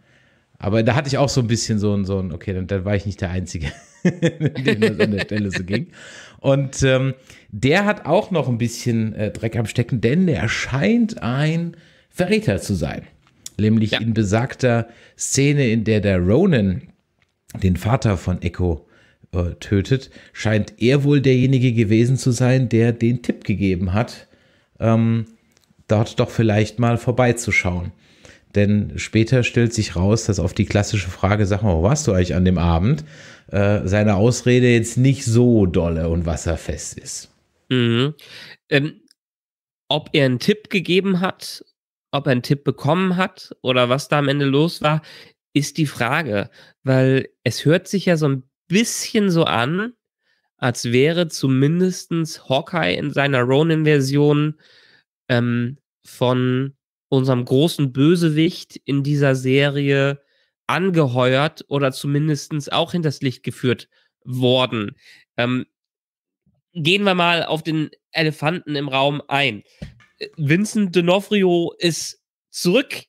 Aber da hatte ich auch so ein bisschen so ein, so ein okay, dann, dann war ich nicht der Einzige, [laughs] dem das an der Stelle so ging. Und ähm, der hat auch noch ein bisschen äh, Dreck am Stecken, denn er scheint ein Verräter zu sein. Nämlich ja. in besagter Szene, in der der Ronan den Vater von Echo äh, tötet, scheint er wohl derjenige gewesen zu sein, der den Tipp gegeben hat, ähm, dort doch vielleicht mal vorbeizuschauen. Denn später stellt sich raus, dass auf die klassische Frage, sag mal, wo warst du eigentlich an dem Abend, äh, seine Ausrede jetzt nicht so dolle und wasserfest ist. Mhm. Ähm, ob er einen Tipp gegeben hat, ob er einen Tipp bekommen hat oder was da am Ende los war, ist die Frage, weil es hört sich ja so ein bisschen so an, als wäre zumindest Hawkeye in seiner Ronin-Version ähm, von unserem großen Bösewicht in dieser Serie angeheuert oder zumindest auch hinters Licht geführt worden. Ähm, gehen wir mal auf den Elefanten im Raum ein. Vincent D'Onofrio ist zurück.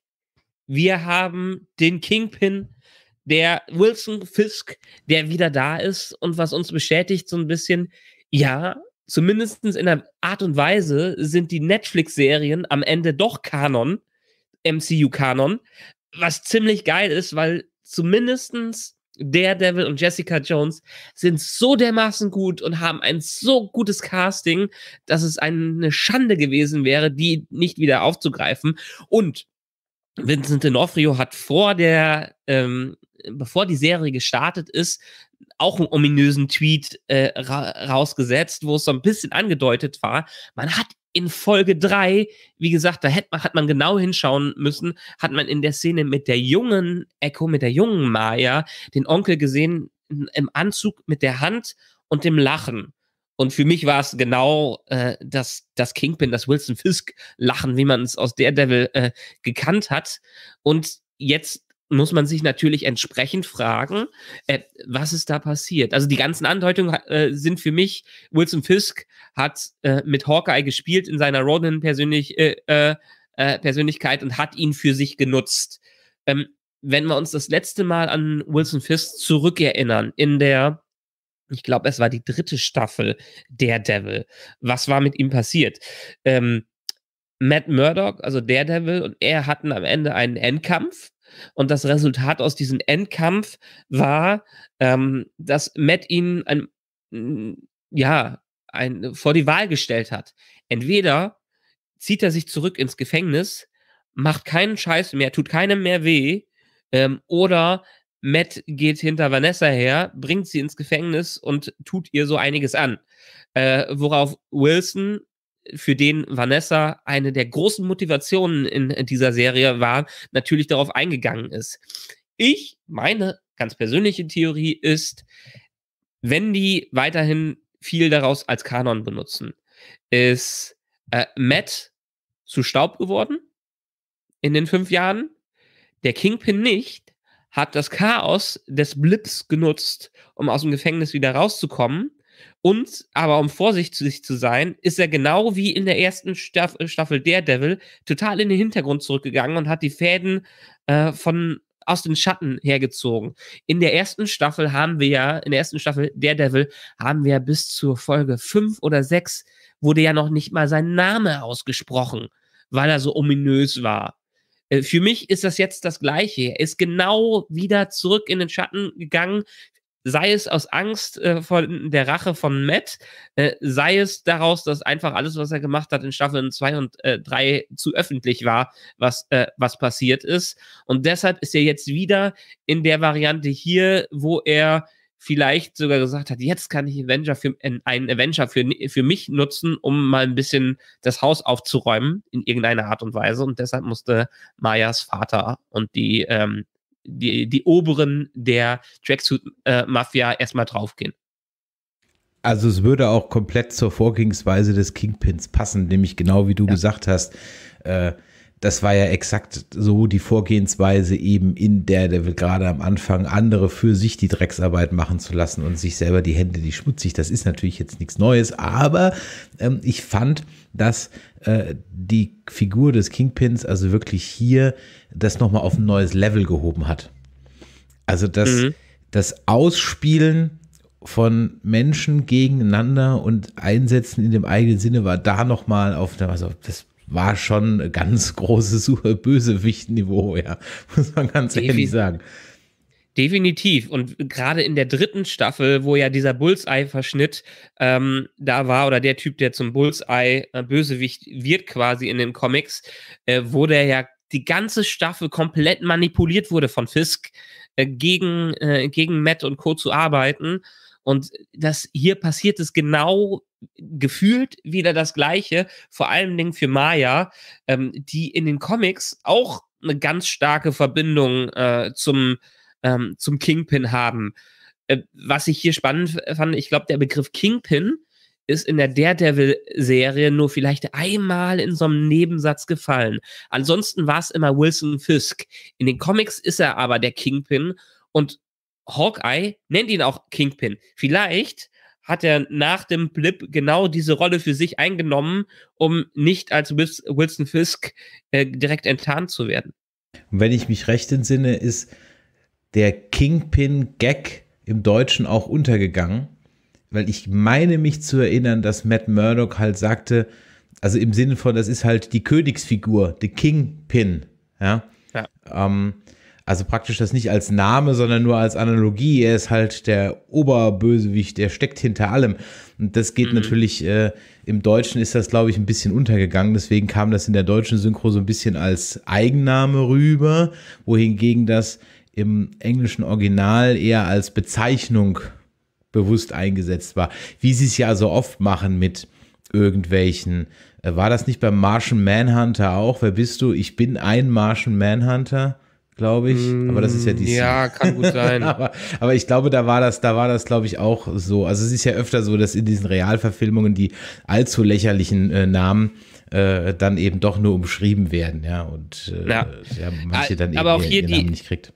Wir haben den Kingpin der Wilson Fisk, der wieder da ist und was uns bestätigt so ein bisschen, ja, zumindest in der Art und Weise sind die Netflix-Serien am Ende doch Kanon, MCU-Kanon, was ziemlich geil ist, weil zumindest Daredevil und Jessica Jones sind so dermaßen gut und haben ein so gutes Casting, dass es eine Schande gewesen wäre, die nicht wieder aufzugreifen. Und Vincent D'Onofrio hat vor der, ähm, bevor die Serie gestartet ist, auch einen ominösen Tweet äh, ra rausgesetzt, wo es so ein bisschen angedeutet war. Man hat in Folge 3, wie gesagt, da hat man, hat man genau hinschauen müssen, hat man in der Szene mit der jungen Echo, mit der jungen Maya, den Onkel gesehen im Anzug mit der Hand und dem Lachen. Und für mich war es genau äh, das, das Kingpin, das Wilson Fisk-Lachen, wie man es aus Daredevil äh, gekannt hat. Und jetzt muss man sich natürlich entsprechend fragen, äh, was ist da passiert? Also die ganzen Andeutungen äh, sind für mich, Wilson Fisk hat äh, mit Hawkeye gespielt in seiner Ronan-Persönlichkeit äh, äh, äh, und hat ihn für sich genutzt. Ähm, wenn wir uns das letzte Mal an Wilson Fisk zurückerinnern, in der ich glaube, es war die dritte Staffel Daredevil. Was war mit ihm passiert? Ähm, Matt Murdock, also Daredevil, und er hatten am Ende einen Endkampf. Und das Resultat aus diesem Endkampf war, ähm, dass Matt ihn ein, mm, ja, ein, vor die Wahl gestellt hat. Entweder zieht er sich zurück ins Gefängnis, macht keinen Scheiß mehr, tut keinem mehr weh, ähm, oder Matt geht hinter Vanessa her, bringt sie ins Gefängnis und tut ihr so einiges an. Äh, worauf Wilson, für den Vanessa eine der großen Motivationen in dieser Serie war, natürlich darauf eingegangen ist. Ich, meine ganz persönliche Theorie ist, wenn die weiterhin viel daraus als Kanon benutzen, ist äh, Matt zu Staub geworden in den fünf Jahren, der Kingpin nicht hat das Chaos des Blips genutzt, um aus dem Gefängnis wieder rauszukommen. Und, aber um vorsichtig zu sein, ist er genau wie in der ersten Staff äh, Staffel Daredevil total in den Hintergrund zurückgegangen und hat die Fäden äh, von aus den Schatten hergezogen. In der ersten Staffel haben wir ja, in der ersten Staffel Daredevil haben wir bis zur Folge 5 oder 6 wurde ja noch nicht mal sein Name ausgesprochen, weil er so ominös war. Äh, für mich ist das jetzt das Gleiche. Er ist genau wieder zurück in den Schatten gegangen sei es aus Angst äh, vor der Rache von Matt, äh, sei es daraus, dass einfach alles, was er gemacht hat in Staffeln 2 und 3 äh, zu öffentlich war, was, äh, was passiert ist. Und deshalb ist er jetzt wieder in der Variante hier, wo er vielleicht sogar gesagt hat, jetzt kann ich Avenger für, äh, einen Avenger für, für mich nutzen, um mal ein bisschen das Haus aufzuräumen in irgendeiner Art und Weise. Und deshalb musste Mayas Vater und die, ähm, die, die Oberen der Tracksuit-Mafia äh, erstmal draufgehen. Also es würde auch komplett zur Vorgehensweise des Kingpins passen, nämlich genau wie du ja. gesagt hast. Äh, das war ja exakt so die Vorgehensweise eben in der, der gerade am Anfang andere für sich die Drecksarbeit machen zu lassen und sich selber die Hände die schmutzig. Das ist natürlich jetzt nichts Neues, aber ähm, ich fand, dass äh, die Figur des Kingpins also wirklich hier das nochmal auf ein neues Level gehoben hat. Also das, mhm. das Ausspielen von Menschen gegeneinander und Einsetzen in dem eigenen Sinne war da nochmal auf, also das war schon ganz großes Bösewicht-Niveau, ja, [laughs] muss man ganz Defi ehrlich sagen. Definitiv. Und gerade in der dritten Staffel, wo ja dieser Bullseye-Verschnitt ähm, da war, oder der Typ, der zum Bullseye-Bösewicht äh, wird quasi in den Comics, äh, wo der ja die ganze Staffel komplett manipuliert wurde von Fisk, äh, gegen, äh, gegen Matt und Co. zu arbeiten. Und das hier passiert es genau gefühlt wieder das Gleiche, vor allen Dingen für Maya, ähm, die in den Comics auch eine ganz starke Verbindung äh, zum, ähm, zum Kingpin haben. Äh, was ich hier spannend fand, ich glaube, der Begriff Kingpin ist in der Daredevil-Serie nur vielleicht einmal in so einem Nebensatz gefallen. Ansonsten war es immer Wilson Fisk. In den Comics ist er aber der Kingpin und Hawkeye nennt ihn auch Kingpin. Vielleicht hat er nach dem Blip genau diese Rolle für sich eingenommen, um nicht als Wilson Fisk äh, direkt enttarnt zu werden. Und wenn ich mich recht entsinne, ist der Kingpin-Gag im Deutschen auch untergegangen, weil ich meine mich zu erinnern, dass Matt Murdock halt sagte, also im Sinne von, das ist halt die Königsfigur, the Kingpin, ja. ja. Ähm, also praktisch das nicht als Name, sondern nur als Analogie. Er ist halt der Oberbösewicht, der steckt hinter allem. Und das geht mhm. natürlich, äh, im Deutschen ist das, glaube ich, ein bisschen untergegangen. Deswegen kam das in der deutschen Synchro so ein bisschen als Eigenname rüber, wohingegen das im englischen Original eher als Bezeichnung bewusst eingesetzt war. Wie sie es ja so oft machen mit irgendwelchen. Äh, war das nicht beim Martian Manhunter auch? Wer bist du? Ich bin ein Martian Manhunter glaube ich. Aber das ist ja mm, die. Ja, kann gut sein. [laughs] aber, aber, ich glaube, da war das, da war das, glaube ich, auch so. Also es ist ja öfter so, dass in diesen Realverfilmungen die allzu lächerlichen äh, Namen äh, dann eben doch nur umschrieben werden, ja. Und äh, ja. ja. manche äh, dann aber eben auch hier die, Namen nicht kriegt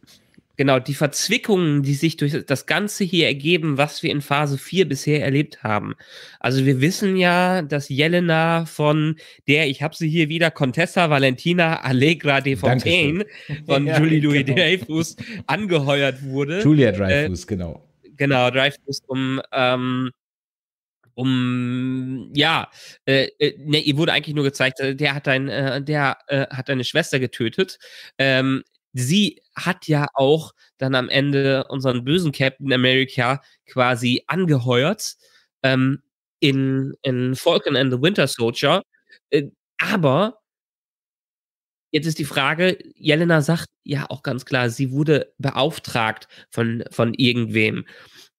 genau, die Verzwickungen, die sich durch das Ganze hier ergeben, was wir in Phase 4 bisher erlebt haben. Also wir wissen ja, dass Jelena von der, ich habe sie hier wieder, Contessa Valentina Allegra de Fontaine Dankeschön. von [laughs] ja, Julie Louis genau. Dreyfus angeheuert wurde. Julia äh, Dreyfus, äh, genau. Genau, Dreyfus, um ähm, um ja, äh, äh ne, ihr wurde eigentlich nur gezeigt, äh, der hat ein, äh, der äh, hat eine Schwester getötet. Ähm, sie hat ja auch dann am Ende unseren bösen Captain America quasi angeheuert ähm, in, in Falcon and the Winter Soldier. Äh, aber jetzt ist die Frage, Jelena sagt ja auch ganz klar, sie wurde beauftragt von, von irgendwem.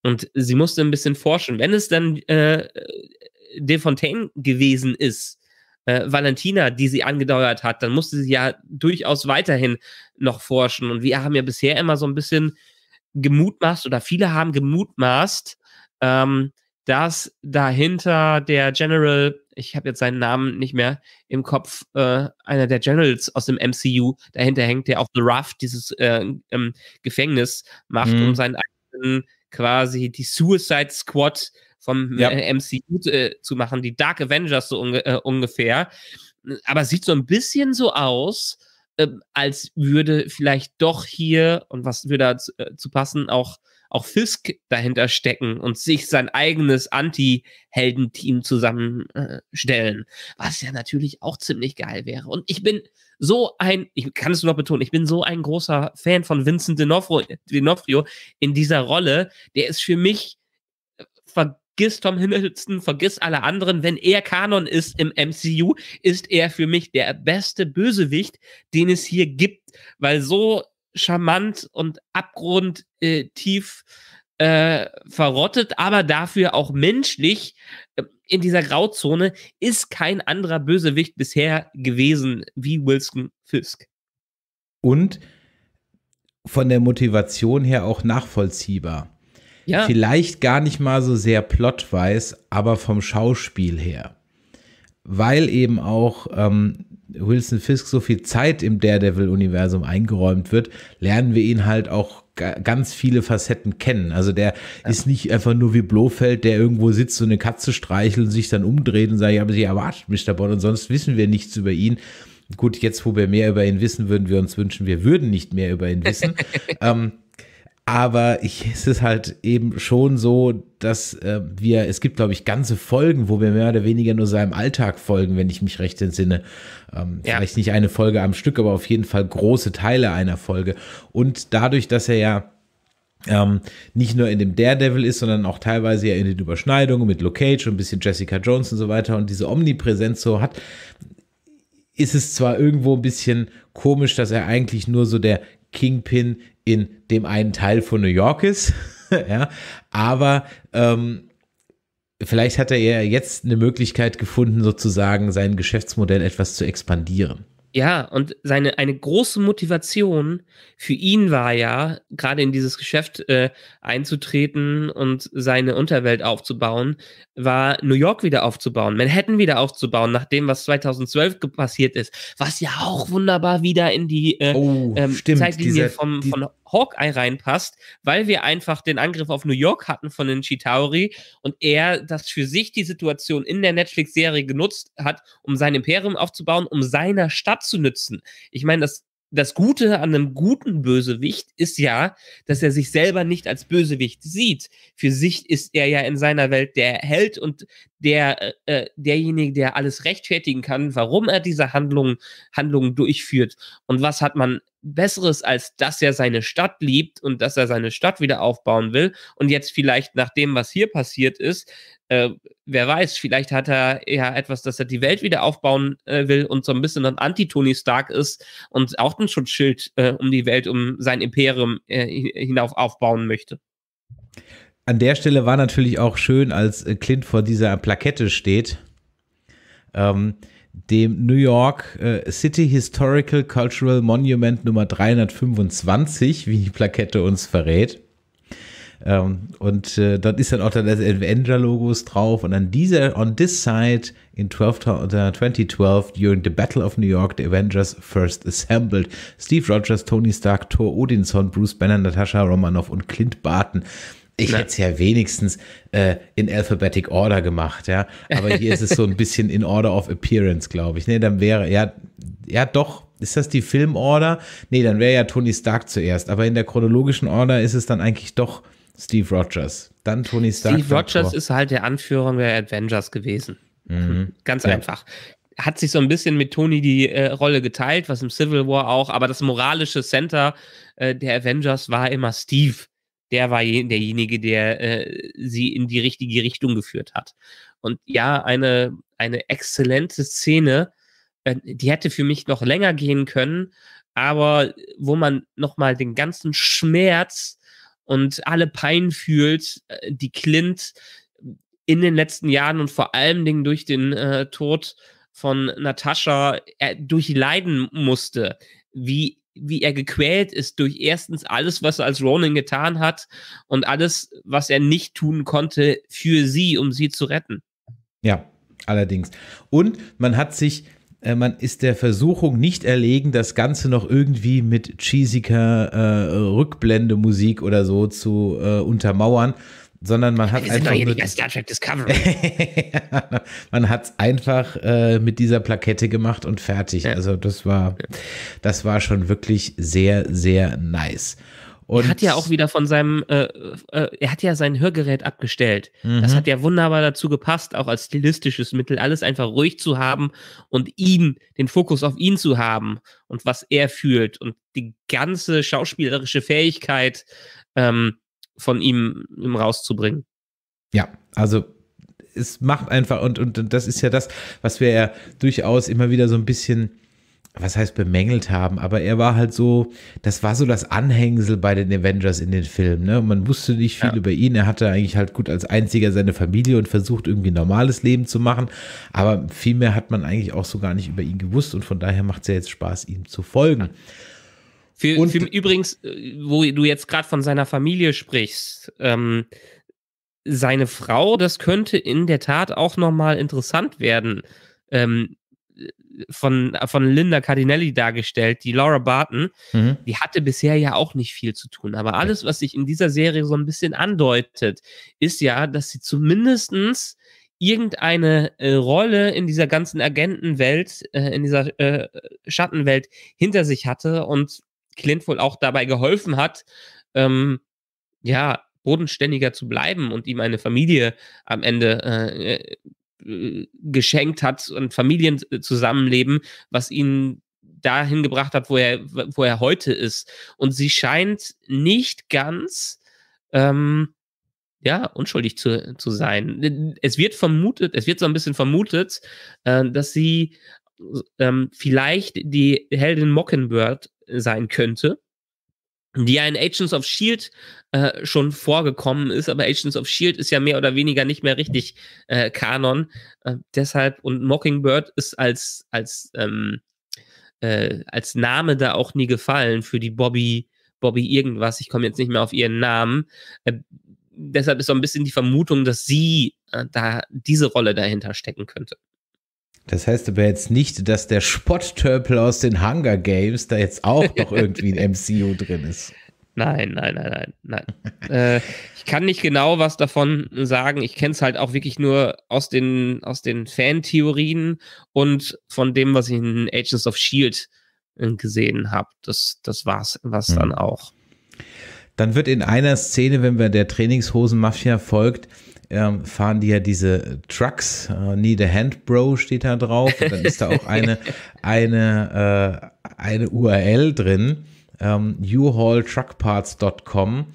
Und sie musste ein bisschen forschen. Wenn es dann äh, äh De Fontaine gewesen ist, äh, Valentina, die sie angedauert hat, dann musste sie ja durchaus weiterhin noch forschen. Und wir haben ja bisher immer so ein bisschen gemutmaßt oder viele haben gemutmaßt, ähm, dass dahinter der General, ich habe jetzt seinen Namen nicht mehr im Kopf, äh, einer der Generals aus dem MCU, dahinter hängt, der auf The Raft dieses äh, ähm, Gefängnis macht, mhm. um seinen eigenen quasi die Suicide Squad vom ja. Äh, MCU äh, zu machen, die Dark Avengers so unge äh, ungefähr. Aber sieht so ein bisschen so aus, äh, als würde vielleicht doch hier, und was würde da äh, zu, passen, auch, auch Fisk dahinter stecken und sich sein eigenes Anti-Heldenteam zusammenstellen. was ja natürlich auch ziemlich geil wäre. Und ich bin so ein, ich kann es nur noch betonen, ich bin so ein großer Fan von Vincent D'Onofrio, D'Onofrio in dieser Rolle. Der ist für mich ver äh, vergiss Tom Hiddleston, vergiss alle anderen. Wenn er Kanon ist im MCU, ist er für mich der beste Bösewicht, den es hier gibt, weil so charmant und abgrundtief äh, verrottet, aber dafür auch menschlich äh, in dieser Grauzone ist kein anderer Bösewicht bisher gewesen wie Wilson Fisk. Und von der Motivation her auch nachvollziehbar. Ja. Vielleicht gar nicht mal so sehr plotweiß, aber vom Schauspiel her. Weil eben auch ähm, Wilson Fisk so viel Zeit im Daredevil-Universum eingeräumt wird, lernen wir ihn halt auch ganz viele Facetten kennen. Also der ja. ist nicht einfach nur wie Blofeld, der irgendwo sitzt und eine Katze streichelt und sich dann umdreht und sagt, ja, aber sie erwartet mich dabei und sonst wissen wir nichts über ihn. Gut, jetzt, wo wir mehr über ihn wissen, würden wir uns wünschen, wir würden nicht mehr über ihn wissen. [laughs] ähm, aber ich, es ist halt eben schon so, dass äh, wir, es gibt, glaube ich, ganze Folgen, wo wir mehr oder weniger nur seinem Alltag folgen, wenn ich mich recht entsinne. Ähm, ja. Vielleicht nicht eine Folge am Stück, aber auf jeden Fall große Teile einer Folge. Und dadurch, dass er ja ähm, nicht nur in dem Daredevil ist, sondern auch teilweise ja in den Überschneidungen mit Luke Cage und ein bisschen Jessica Jones und so weiter und diese Omnipräsenz so hat, ist es zwar irgendwo ein bisschen komisch, dass er eigentlich nur so der Kingpin in dem einen Teil von New York ist. [laughs] ja, aber ähm, vielleicht hat er ja jetzt eine Möglichkeit gefunden, sozusagen sein Geschäftsmodell etwas zu expandieren. Ja, und seine eine große Motivation für ihn war ja, gerade in dieses Geschäft äh, einzutreten und seine Unterwelt aufzubauen, war New York wieder aufzubauen, Manhattan wieder aufzubauen, nach dem, was 2012 passiert ist, was ja auch wunderbar wieder in die äh, oh, ähm, Zeitlinie Dieser, vom, die, Hawkeye reinpasst, weil wir einfach den Angriff auf New York hatten von den Chitauri und er das für sich die Situation in der Netflix-Serie genutzt hat, um sein Imperium aufzubauen, um seiner Stadt zu nützen. Ich meine, das das Gute an einem guten Bösewicht ist ja, dass er sich selber nicht als Bösewicht sieht. Für sich ist er ja in seiner Welt der Held und der, äh, äh, derjenige, der alles rechtfertigen kann, warum er diese Handlungen Handlung durchführt. Und was hat man Besseres, als dass er seine Stadt liebt und dass er seine Stadt wieder aufbauen will. Und jetzt vielleicht nach dem, was hier passiert ist, äh, wer weiß, vielleicht hat er ja etwas, dass er die Welt wieder aufbauen äh, will und so ein bisschen ein Anti-Tony Stark ist und auch ein Schutzschild äh, um die Welt, um sein Imperium äh, hinauf aufbauen möchte an der Stelle war natürlich auch schön, als äh, Clint vor dieser Plakette steht, ähm, dem New York äh, City Historical Cultural Monument Nummer 325, wie die Plakette uns verrät. Ähm, und äh, dort ist dann auch das Avenger-Logos drauf. Und an dieser, on this side in 12, uh, 2012, during the Battle of New York, the Avengers first assembled. Steve Rogers, Tony Stark, Thor Odinson, Bruce Banner, Natasha Romanoff und Clint Barton. Ich hätte es ja wenigstens äh, in Alphabetic Order gemacht, ja. Aber hier ist es so ein bisschen in Order of Appearance, glaube ich. Ne, dann wäre, ja, ja, doch, ist das die Filmorder? Nee, dann wäre ja Tony Stark zuerst. Aber in der chronologischen Order ist es dann eigentlich doch Steve Rogers. Dann Tony Stark. Steve Rogers ist halt der Anführer der Avengers gewesen. Mhm. Ganz ja. einfach. Hat sich so ein bisschen mit Tony die äh, Rolle geteilt, was im Civil War auch, aber das moralische Center äh, der Avengers war immer Steve der war derjenige, der äh, sie in die richtige Richtung geführt hat. Und ja, eine, eine exzellente Szene, äh, die hätte für mich noch länger gehen können, aber wo man nochmal den ganzen Schmerz und alle Pein fühlt, äh, die Clint in den letzten Jahren und vor allen Dingen durch den äh, Tod von Natascha äh, durchleiden musste, wie wie er gequält ist durch erstens alles, was er als Ronin getan hat und alles, was er nicht tun konnte für sie, um sie zu retten. Ja, allerdings. Und man hat sich, äh, man ist der Versuchung nicht erlegen, das Ganze noch irgendwie mit cheesiger äh, Rückblendemusik oder so zu äh, untermauern, sondern man hat einfach. [laughs] man hat es einfach äh, mit dieser Plakette gemacht und fertig. Ja. Also das war, das war schon wirklich sehr, sehr nice. Und er hat ja auch wieder von seinem, äh, äh, er hat ja sein Hörgerät abgestellt. Mhm. Das hat ja wunderbar dazu gepasst, auch als stilistisches Mittel, alles einfach ruhig zu haben und ihn, den Fokus auf ihn zu haben und was er fühlt und die ganze schauspielerische Fähigkeit ähm, von ihm, ihm rauszubringen. Ja, also es macht einfach, und, und, und das ist ja das, was wir ja durchaus immer wieder so ein bisschen was heißt bemängelt haben, aber er war halt so, das war so das Anhängsel bei den Avengers in den Filmen. Ne? Man wusste nicht viel ja. über ihn. Er hatte eigentlich halt gut als einziger seine Familie und versucht irgendwie ein normales Leben zu machen. Aber viel mehr hat man eigentlich auch so gar nicht über ihn gewusst und von daher macht es ja jetzt Spaß, ihm zu folgen. Ja. Für, und, für übrigens, äh, wo du jetzt gerade von seiner Familie sprichst, ähm, seine Frau, das könnte in der Tat auch nochmal interessant werden. Ähm, von, von Linda Cardinelli dargestellt, die Laura Barton, mhm. die hatte bisher ja auch nicht viel zu tun. Aber alles, was sich in dieser Serie so ein bisschen andeutet, ist ja, dass sie zumindestens irgendeine äh, Rolle in dieser ganzen Agentenwelt, äh, in dieser äh, Schattenwelt hinter sich hatte und Clint wohl auch dabei geholfen hat, ähm, ja, bodenständiger zu bleiben und ihm eine Familie am Ende äh, äh geschenkt hat und Familienzusammenleben, äh, was ihn dahin gebracht hat, wo er, wo er heute ist. Und sie scheint nicht ganz ähm, ja, unschuldig zu, zu sein. Es wird vermutet, es wird so ein bisschen vermutet, äh, dass sie ähm, vielleicht die Heldin Mockingbird sein könnte, die ja in Agents of Shield äh, schon vorgekommen ist, aber Agents of Shield ist ja mehr oder weniger nicht mehr richtig äh, Kanon. Äh, deshalb und Mockingbird ist als als ähm, äh, als Name da auch nie gefallen für die Bobby Bobby irgendwas. Ich komme jetzt nicht mehr auf ihren Namen. Äh, deshalb ist so ein bisschen die Vermutung, dass sie äh, da diese Rolle dahinter stecken könnte. Das heißt aber jetzt nicht, dass der Spotttörpel aus den Hunger Games da jetzt auch [laughs] noch irgendwie ein MCU drin ist. Nein, nein, nein, nein, nein. äh, ich kann nicht genau was davon sagen. Ich kenne es halt auch wirklich nur aus den, aus den Fantheorien und von dem, was ich in Agents of Shield äh, gesehen habe. Das, das war's, was mhm. dann auch. Dann wird in einer Szene, wenn wir der Trainingshosen-Mafia folgt, ähm, fahren die ja diese Trucks, äh, Need a Hand Bro steht da drauf, und dann ist da auch eine, [laughs] eine, äh, eine URL drin, ähm, uhaultruckparts.com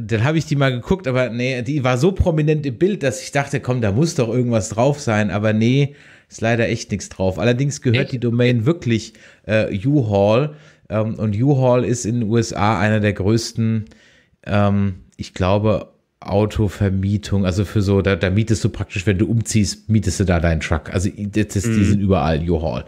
dann habe ich die mal geguckt, aber nee, die war so prominent im Bild, dass ich dachte, komm, da muss doch irgendwas drauf sein, aber nee, ist leider echt nichts drauf. Allerdings gehört echt? die Domain wirklich äh, U-Haul ähm, und U-Haul ist in den USA einer der größten, ähm, ich glaube, Autovermietung, also für so, da, da mietest du praktisch, wenn du umziehst, mietest du da deinen Truck. Also das, ist, mm. die mhm. sind überall, U-Haul.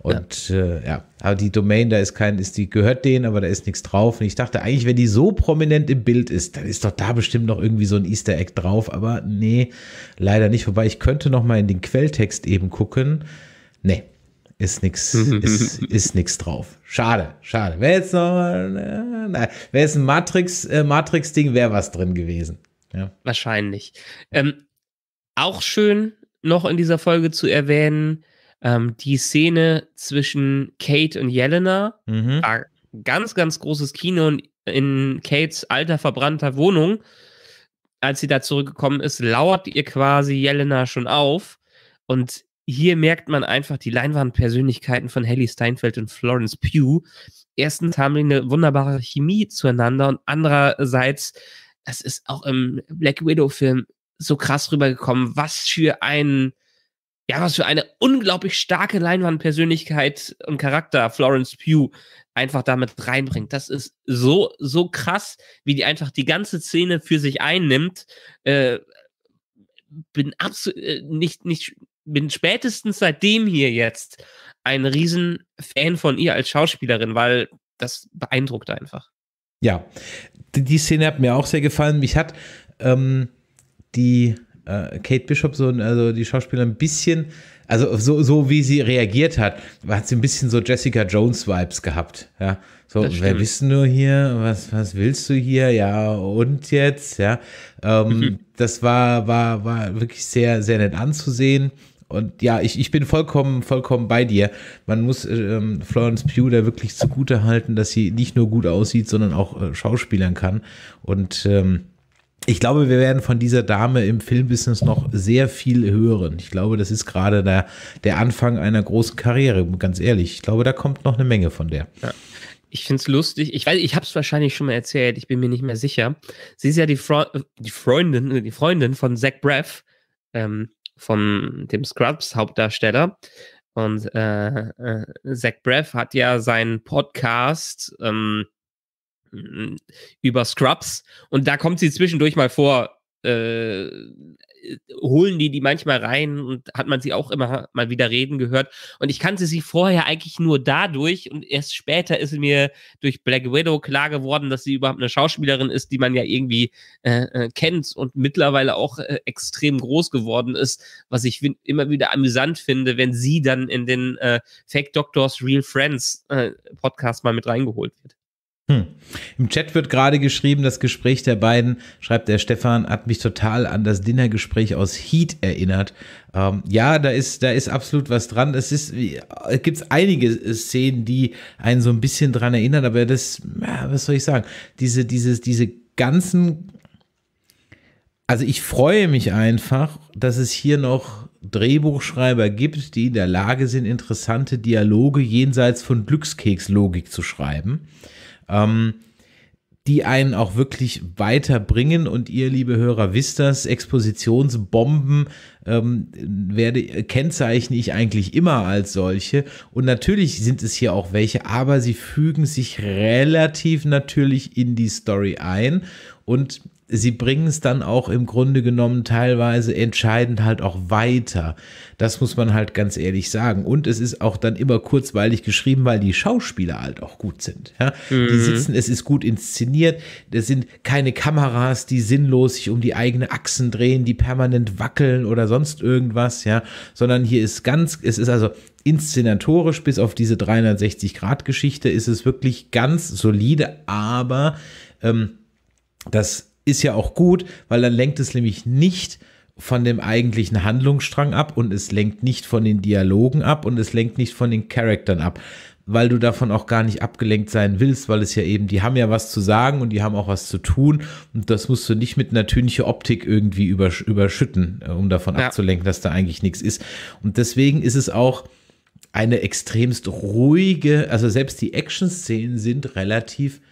Und ja. Äh, ja. aber die Domain, da ist kein, ist die, gehört denen, aber da ist nichts drauf. Und ich dachte eigentlich, wenn die so prominent im Bild ist, dann ist doch da bestimmt noch irgendwie so ein Easter Egg drauf. Aber nee, leider nicht. Wobei ich könnte noch mal in den Quelltext eben gucken. Nee, ist nichts, [laughs] ist, ist nix drauf. Schade, schade. Wäre jetzt noch, äh, nein, wäre jetzt ein Matrix, äh, Matrix-Ding, wäre was drin gewesen. Ja. Wahrscheinlich. Ähm, auch schön noch in dieser Folge zu erwähnen, ähm, die Szene zwischen Kate und Jelena mhm. war ganz, ganz großes Kino in Kates alter verbrannter Wohnung. Als sie da zurückgekommen ist, lauert ihr quasi Jelena schon auf. Und hier merkt man einfach die Leinwandpersönlichkeiten von Hallie Steinfeld und Florence Pugh. Erstens haben die eine wunderbare Chemie zueinander und andererseits das ist auch im Black Widow-Film so krass rübergekommen, was für ein, ja, was für eine unglaublich starke Leinwandpersönlichkeit und Charakter Florence Pugh einfach damit reinbringt. Das ist so, so krass, wie die einfach die ganze Szene für sich einnimmt. Äh, bin absolut äh, nicht, nicht, bin spätestens seitdem hier jetzt ein riesen Fan von ihr als Schauspielerin, weil das beeindruckt einfach ja, die, die, Szene hat mir auch sehr gefallen. Mich hat ähm, die äh, Kate Bishop, so, also die Schauspieler, ein bisschen, also so, so wie sie reagiert hat, hat sie ein bisschen so Jessica Jones-Vibes gehabt. Ja, so, wer bist du hier? Was, was willst du hier? Ja, und jetzt? Ja, ähm, mhm. das war, war, war wirklich sehr, sehr nett anzusehen und ja, ich, ich bin vollkommen, vollkommen bei dir. Man muss ähm, Florence Pugh da wirklich zugute halten, dass sie nicht nur gut aussieht, sondern auch äh, schauspielern kann. Und ähm, ich glaube, wir werden von dieser Dame im Filmbusiness noch sehr viel hören. Ich glaube, das ist gerade der, der Anfang einer großen Karriere, ganz ehrlich. Ich glaube, da kommt noch eine Menge von der. Ja. Ich finde es lustig. Ich weiß, ich habe es wahrscheinlich schon mal erzählt. Ich bin mir nicht mehr sicher. Sie ist ja die, Fre äh, die Freundin, die Freundin von Zach Braff. Ähm, von dem Scrubs-Hauptdarsteller. Und äh, äh, Zach Breff hat ja seinen Podcast ähm, über Scrubs und da kommt sie zwischendurch mal vor, äh, holen die die manchmal rein und hat man sie auch immer mal wieder reden gehört. Und ich kannte sie vorher eigentlich nur dadurch und erst später ist mir durch Black Widow klar geworden, dass sie überhaupt eine Schauspielerin ist, die man ja irgendwie äh, äh kennt und mittlerweile auch äh, extrem groß geworden ist, was ich immer wieder amüsant finde, wenn sie dann in den äh, Fake Doctors Real Friends äh, Podcast mal mit reingeholt wird. Hm. Im Chat wird gerade geschrieben, das Gespräch der beiden, schreibt der Stefan, hat mich total an das Dinnergespräch aus Heat erinnert. Ähm, ja, da ist, da ist absolut was dran. Es ist, äh, gibt einige äh, Szenen, die einen so ein bisschen dran erinnern, aber das, ja, was soll ich sagen? Diese, dieses, diese ganzen, also ich freue mich einfach, dass es hier noch Drehbuchschreiber gibt, die in der Lage sind, interessante Dialoge jenseits von Glückskekslogik zu schreiben ähm, die einen auch wirklich weiterbringen. Und ihr, liebe Hörer, wisst das, Expositionsbomben ähm, werde, kennzeichne ich eigentlich immer als solche. Und natürlich sind es hier auch welche, aber sie fügen sich relativ natürlich in die Story ein. Und sie bringen es dann auch im Grunde genommen teilweise entscheidend halt auch weiter. Das muss man halt ganz ehrlich sagen. Und es ist auch dann immer kurzweilig geschrieben, weil die Schauspieler halt auch gut sind. Ja? Mhm. Die sitzen, es ist gut inszeniert. Es sind keine Kameras, die sinnlos sich um die eigene Achsen drehen, die permanent wackeln oder sonst irgendwas, ja, sondern hier ist ganz, es ist also inszenatorisch bis auf diese 360-Grad-Geschichte ist es wirklich ganz solide, aber ähm, das ist ja auch gut, weil dann lenkt es nämlich nicht von dem eigentlichen Handlungsstrang ab und es lenkt nicht von den Dialogen ab und es lenkt nicht von den Charaktern ab, weil du davon auch gar nicht abgelenkt sein willst, weil es ja eben, die haben ja was zu sagen und die haben auch was zu tun und das musst du nicht mit natürlicher Optik irgendwie übersch überschütten, äh, um davon ja. abzulenken, dass da eigentlich nichts ist. Und deswegen ist es auch eine extremst ruhige, also selbst die Action-Szenen sind relativ ruhig.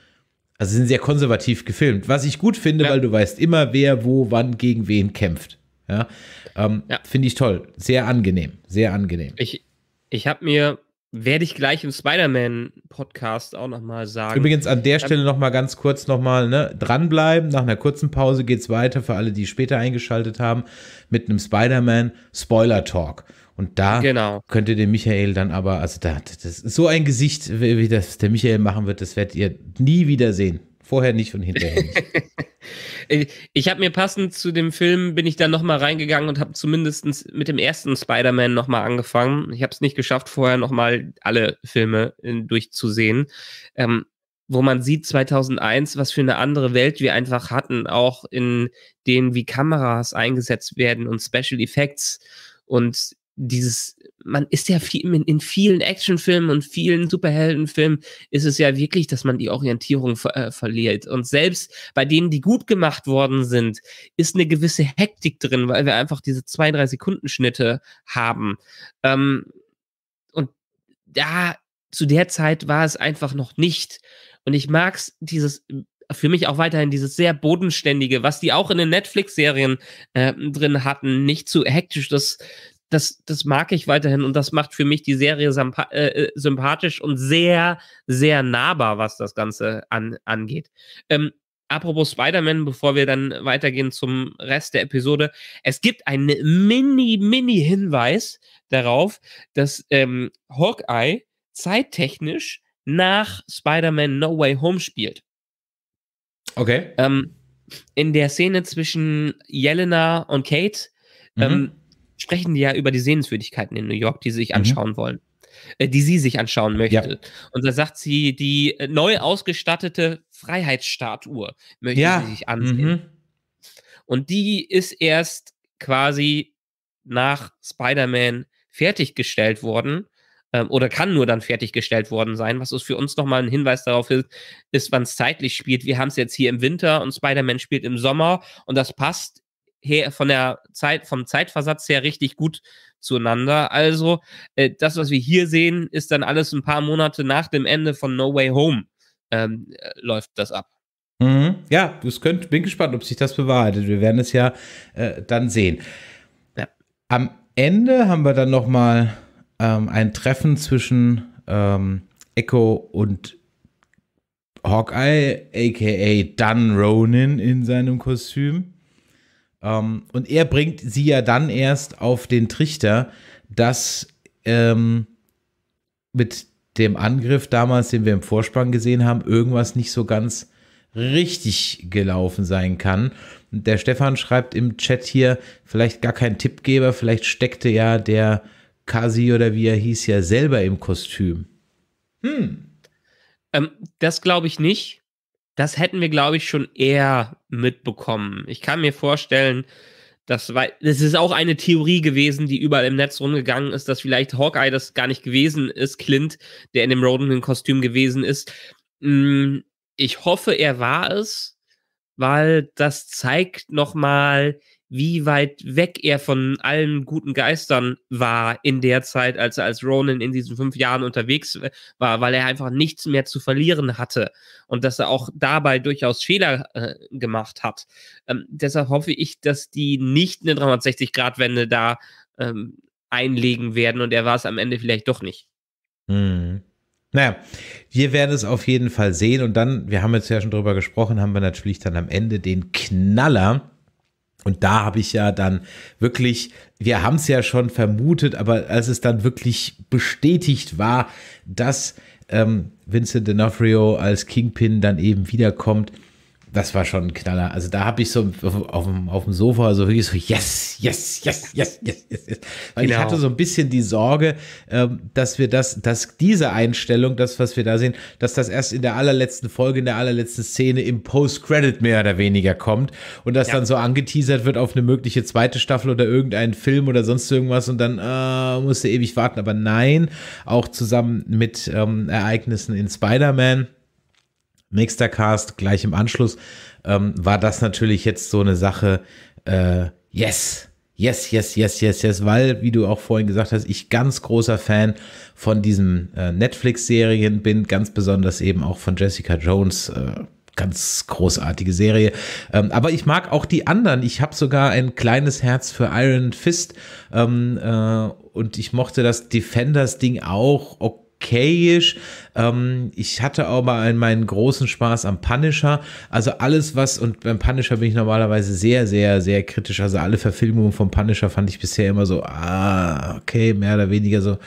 Also sind sehr konservativ gefilmt, was ich gut finde, ja. weil du weißt immer, wer wo wann gegen wen kämpft. Ja, ähm, ja. finde ich toll, sehr angenehm, sehr angenehm. Ich, ich habe mir werde ich gleich im Spider-Man-Podcast auch nochmal sagen. Übrigens an der ähm, Stelle nochmal ganz kurz nochmal ne, dranbleiben. Nach einer kurzen Pause geht es weiter für alle, die später eingeschaltet haben, mit einem Spider-Man-Spoiler-Talk. Und da genau. könnte der Michael dann aber, also da, das so ein Gesicht, wie das der Michael machen wird, das werdet ihr nie wieder sehen. Vorher nicht und hinterher nicht. [laughs] ich habe mir passend zu dem Film, bin ich dann nochmal reingegangen und habe zumindest mit dem ersten Spider-Man nochmal angefangen. Ich habe es nicht geschafft, vorher nochmal alle Filme äh, durchzusehen. Ähm, wo man sieht 2001, was für eine andere Welt wir einfach hatten, auch in denen, wie Kameras eingesetzt werden und Special Effects. Und dieses, man ist ja viel, in, in vielen Actionfilmen und vielen Superheldenfilmen ist es ja wirklich, dass man die Orientierung ver äh, verliert. Und selbst bei denen, die gut gemacht worden sind, ist eine gewisse Hektik drin, weil wir einfach diese zwei, drei Sekundenschnitte haben. Ähm, und da, zu der Zeit war es einfach noch nicht. Und ich mag's dieses für mich auch weiterhin dieses sehr bodenständige, was die auch in den Netflix-Serien äh, drin hatten, nicht zu hektisch, das das, das mag ich weiterhin und das macht für mich die Serie äh, äh, sympathisch und sehr, sehr nahbar, was das Ganze an, angeht. Ähm, apropos Spider-Man, bevor wir dann weitergehen zum Rest der Episode, es gibt einen mini, mini Hinweis darauf, dass ähm, Hawkeye zeittechnisch nach Spider-Man No Way Home spielt. Okay. Ähm, in der Szene zwischen Jelena und Kate mhm. ähm, sprechen die ja über die Sehenswürdigkeiten in New York, die sie sich mhm. anschauen mhm. wollen, äh, die sie sich anschauen möchte. Ja. Und da sagt sie, die äh, neu ausgestattete Freiheitsstatue möchte ja. sie sich ansehen. Mhm. Und die ist erst quasi nach Spider-Man fertiggestellt worden ähm, oder kann nur dann fertiggestellt worden sein, was für uns nochmal ein Hinweis darauf ist, ist wann es zeitlich spielt. Wir haben es jetzt hier im Winter und Spider-Man spielt im Sommer und das passt her, von der Zeit, vom Zeitversatz her richtig gut zueinander. Also, äh, das, was wir hier sehen, ist dann alles ein paar Monate nach dem Ende von No Way Home ähm, äh, läuft das ab. Mhm. Ja, das könnt, bin gespannt, ob sich das bewahrheitet. Wir werden es ja äh, dann sehen. Ja. Am Ende haben wir dann noch mal ähm, ein Treffen zwischen ähm, Echo und Hawkeye, aka Dan Ronin in seinem Kostüm. Ähm, und er bringt sie ja dann erst auf den Trichter, dass ähm, mit dem Angriff damals, den wir im Vorspann gesehen haben, irgendwas nicht so ganz richtig gelaufen sein kann. Der Stefan schreibt im Chat hier, vielleicht gar kein Tippgeber, vielleicht steckte ja der Kasi oder wie er hieß ja selber im Kostüm. Hm. Ähm, das glaube ich nicht das hätten wir, glaube ich, schon eher mitbekommen. Ich kann mir vorstellen, dass, weil, das ist auch eine Theorie gewesen, die überall im Netz rumgegangen ist, dass vielleicht Hawkeye das gar nicht gewesen ist, Clint, der in dem Rodenden-Kostüm gewesen ist. Mm, ich hoffe, er war es, weil das zeigt nochmal, mal wie weit weg er von allen guten Geistern war in der Zeit, als er als Ronan in diesen fünf Jahren unterwegs war, weil er einfach nichts mehr zu verlieren hatte und dass er auch dabei durchaus Fehler äh, gemacht hat. Ähm, deshalb hoffe ich, dass die nicht eine 360-Grad-Wende da ähm, einlegen werden und er war es am Ende vielleicht doch nicht. Hm. Naja, wir werden es auf jeden Fall sehen und dann, wir haben jetzt ja schon drüber gesprochen, haben wir natürlich dann am Ende den Knaller und da habe ich ja dann wirklich, wir haben es ja schon vermutet, aber als es dann wirklich bestätigt war, dass ähm, Vincent D'Onofrio als Kingpin dann eben wiederkommt, das war schon ein Knaller. Also da habe ich so auf, auf, auf, dem Sofa so wirklich so, yes, yes, yes, yes, yes, yes. yes. Weil genau. ich hatte so ein bisschen die Sorge, ähm, dass wir das, dass diese Einstellung, das, was wir da sehen, dass das erst in der allerletzten Folge, in der allerletzten Szene im Post-Credit mehr oder weniger kommt und das ja. dann so angeteasert wird auf eine mögliche zweite Staffel oder irgendeinen Film oder sonst irgendwas und dann äh, musste ewig warten. Aber nein, auch zusammen mit ähm, Ereignissen in Spider-Man Nächster Cast, gleich im Anschluss, ähm, war das natürlich jetzt so eine Sache, äh, yes, yes, yes, yes, yes, yes, weil, wie du auch vorhin gesagt hast, ich ganz großer Fan von diesen äh, Netflix-Serien bin, ganz besonders eben auch von Jessica Jones. Äh, ganz großartige Serie. Ähm, aber ich mag auch die anderen. Ich habe sogar ein kleines Herz für Iron Fist ähm, äh, und ich mochte das Defenders-Ding auch. Okay okayisch. Ähm, ich hatte auch mal meinen großen Spaß am Punisher. Also alles, was, und beim Punisher bin ich normalerweise sehr, sehr, sehr kritisch. Also alle Verfilmungen vom Punisher fand ich bisher immer so, ah, okay, mehr oder weniger so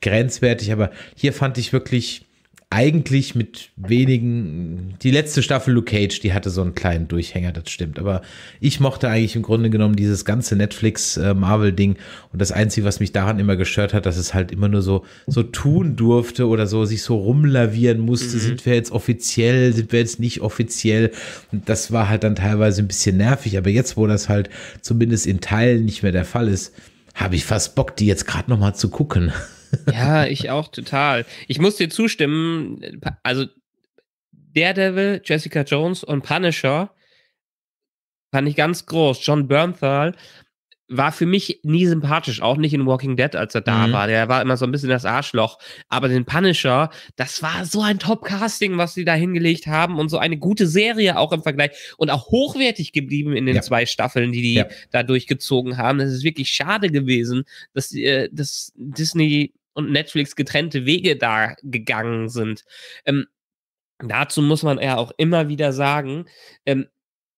grenzwertig. Aber hier fand ich wirklich eigentlich mit wenigen. Die letzte Staffel Luke Cage, die hatte so einen kleinen Durchhänger, das stimmt. Aber ich mochte eigentlich im Grunde genommen dieses ganze Netflix-Marvel-Ding. Äh, Und das Einzige, was mich daran immer gestört hat, dass es halt immer nur so, so tun durfte oder so sich so rumlavieren musste. Mhm. Sind wir jetzt offiziell? Sind wir jetzt nicht offiziell? Und das war halt dann teilweise ein bisschen nervig. Aber jetzt, wo das halt zumindest in Teilen nicht mehr der Fall ist, habe ich fast Bock, die jetzt gerade nochmal zu gucken ja, ich auch total. Ich muss dir zustimmen, also Daredevil, Jessica Jones und Punisher fand ich ganz groß. John Bernthal war für mich nie sympathisch, auch nicht in Walking Dead, als er da mhm. war. Der war immer so ein bisschen das Arschloch. Aber den Punisher, das war so ein Top-Casting, was sie da hingelegt haben und so eine gute Serie auch im Vergleich und auch hochwertig geblieben in den ja. zwei Staffeln, die die ja. da durchgezogen haben. Das ist wirklich schade gewesen, dass, äh, dass Disney und Netflix getrennte Wege da gegangen sind. Ähm, dazu muss man ja auch immer wieder sagen, ähm,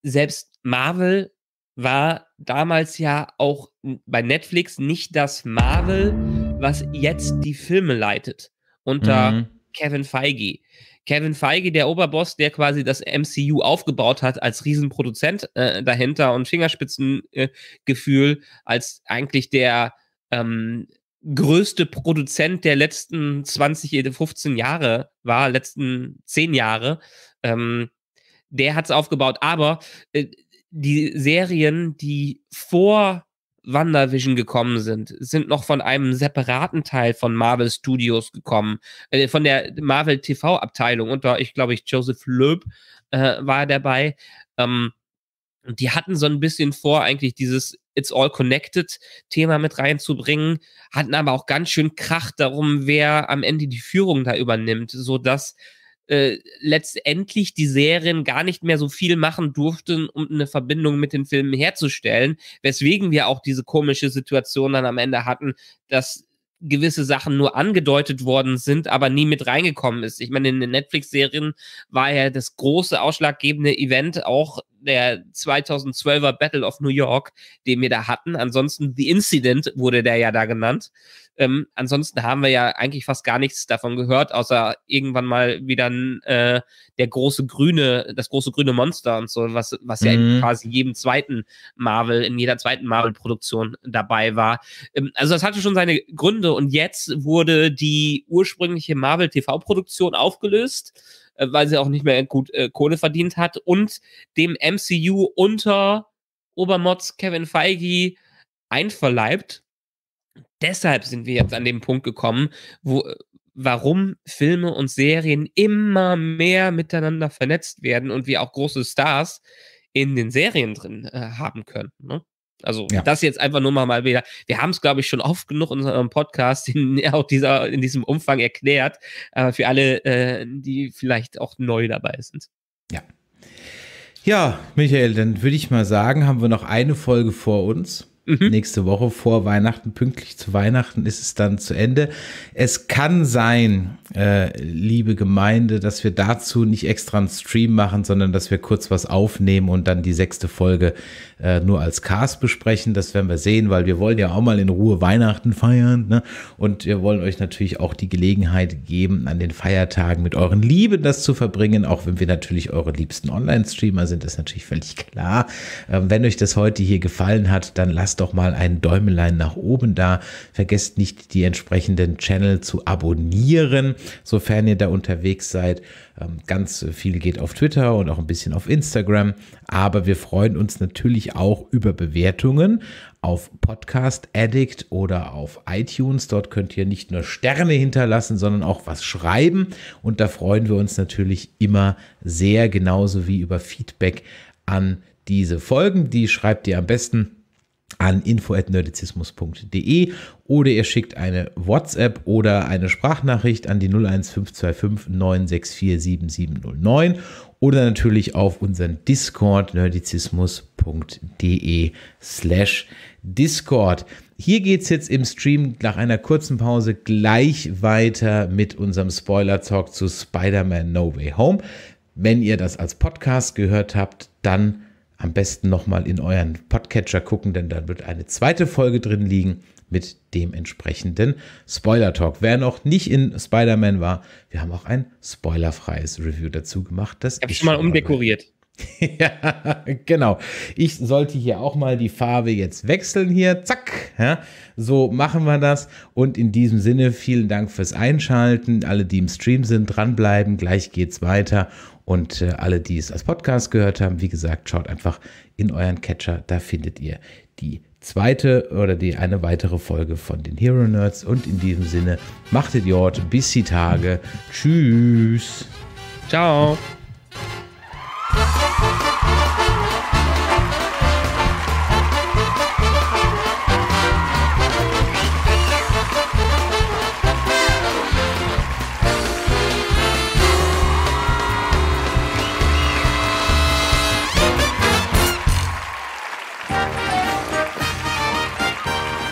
selbst Marvel war damals ja auch bei Netflix nicht das Marvel, was jetzt die Filme leitet, unter mhm. Kevin Feige. Kevin Feige, der Oberboss, der quasi das MCU aufgebaut hat als Riesenproduzent äh, dahinter und Fingerspitzengefühl äh, als eigentlich der ähm, größte Produzent der letzten 20, 15 äh, Jahre war, letzten 10 Jahre. Ähm, der hat es aufgebaut, aber äh, die Serien, die vor WandaVision gekommen sind, sind noch von einem separaten Teil von Marvel Studios gekommen, äh, von der Marvel TV Abteilung unter, ich glaube, ich Joseph Loeb äh, war dabei. Ähm, und die hatten so ein bisschen vor, eigentlich dieses It's All Connected Thema mit reinzubringen, hatten aber auch ganz schön Krach darum, wer am Ende die Führung da übernimmt, so dass äh, letztendlich die Serien gar nicht mehr so viel machen durften, um eine Verbindung mit den Filmen herzustellen, weswegen wir auch diese komische Situation dann am Ende hatten, dass gewisse Sachen nur angedeutet worden sind, aber nie mit reingekommen ist. Ich meine, in den Netflix-Serien war ja das große ausschlaggebende Event auch der 2012er Battle of New York, den wir da hatten. Ansonsten The Incident wurde der ja da genannt. Ähm, ansonsten haben wir ja eigentlich fast gar nichts davon gehört, außer irgendwann mal wieder äh, der große grüne, das große grüne Monster und so, was, was mhm. ja in quasi jedem zweiten Marvel, in jeder zweiten Marvel-Produktion dabei war. Ähm, also das hatte schon seine Gründe und jetzt wurde die ursprüngliche Marvel-TV-Produktion aufgelöst äh, weil sie auch nicht mehr gut äh, Kohle verdient hat und dem MCU unter Obermods Kevin Feige einverleibt deshalb sind wir jetzt an dem Punkt gekommen, wo, äh, warum Filme und Serien immer mehr miteinander vernetzt werden und wir auch große Stars in den Serien drin äh, haben können. Ne? Also ja. das jetzt einfach nur mal, wieder. Wir haben es, glaube ich, schon oft genug in unserem Podcast in, [laughs] auch dieser, in diesem Umfang erklärt, äh, für alle, äh, die vielleicht auch neu dabei sind. Ja. Ja, Michael, dann würde ich mal sagen, haben wir noch eine Folge vor uns. Mhm. Nächste Woche vor Weihnachten, pünktlich zu Weihnachten, ist es dann zu Ende. Es kann sein, äh, liebe Gemeinde, dass wir dazu nicht extra einen Stream machen, sondern dass wir kurz was aufnehmen und dann die sechste Folge äh, nur als Cast besprechen. Das werden wir sehen, weil wir wollen ja auch mal in Ruhe Weihnachten feiern. Ne? Und wir wollen euch natürlich auch die Gelegenheit geben, an den Feiertagen mit euren Lieben das zu verbringen, auch wenn wir natürlich eure liebsten Online-Streamer sind, das ist natürlich völlig klar. Ähm, wenn euch das heute hier gefallen hat, dann lasst doch mal ein Däumelein nach oben da. Vergesst nicht, die entsprechenden Channel zu abonnieren, sofern ihr da unterwegs seid. Ähm, ganz viel geht auf Twitter und auch ein bisschen auf Instagram. Aber wir freuen uns natürlich auch über Bewertungen auf Podcast Addict oder auf iTunes. Dort könnt ihr nicht nur Sterne hinterlassen, sondern auch was schreiben. Und da freuen wir uns natürlich immer sehr, genauso wie über Feedback an diese Folgen. Die schreibt ihr am besten an info.nerdizismus.de oder ihr schickt eine WhatsApp oder eine Sprachnachricht an die 01525 964 7709 oder natürlich auf unseren Discord nerdizismus.de slash Discord. Hier geht es jetzt im Stream nach einer kurzen Pause gleich weiter mit unserem Spoiler-Talk zu Spider-Man No Way Home. Wenn ihr das als Podcast gehört habt, dann am besten nochmal in euren Podcatcher gucken, denn da wird eine zweite Folge drin liegen mit dem entsprechenden Spoiler-Talk. Wer noch nicht in Spider-Man war, wir haben auch ein spoilerfreies Review dazu gemacht. Das ich habe schon mal umdekoriert. [laughs] ja, genau. Ich sollte hier auch mal die Farbe jetzt wechseln hier. Zack. Ja, so machen wir das. Und in diesem Sinne, vielen Dank fürs Einschalten. Alle, die im Stream sind, dranbleiben. Gleich geht's weiter. Und äh, alle, die es als Podcast gehört haben, wie gesagt, schaut einfach in euren Catcher, da findet ihr die zweite oder die eine weitere Folge von den Hero Nerds. Und in diesem Sinne, machtet es Jort, bis die Tage. Tschüss. Ciao.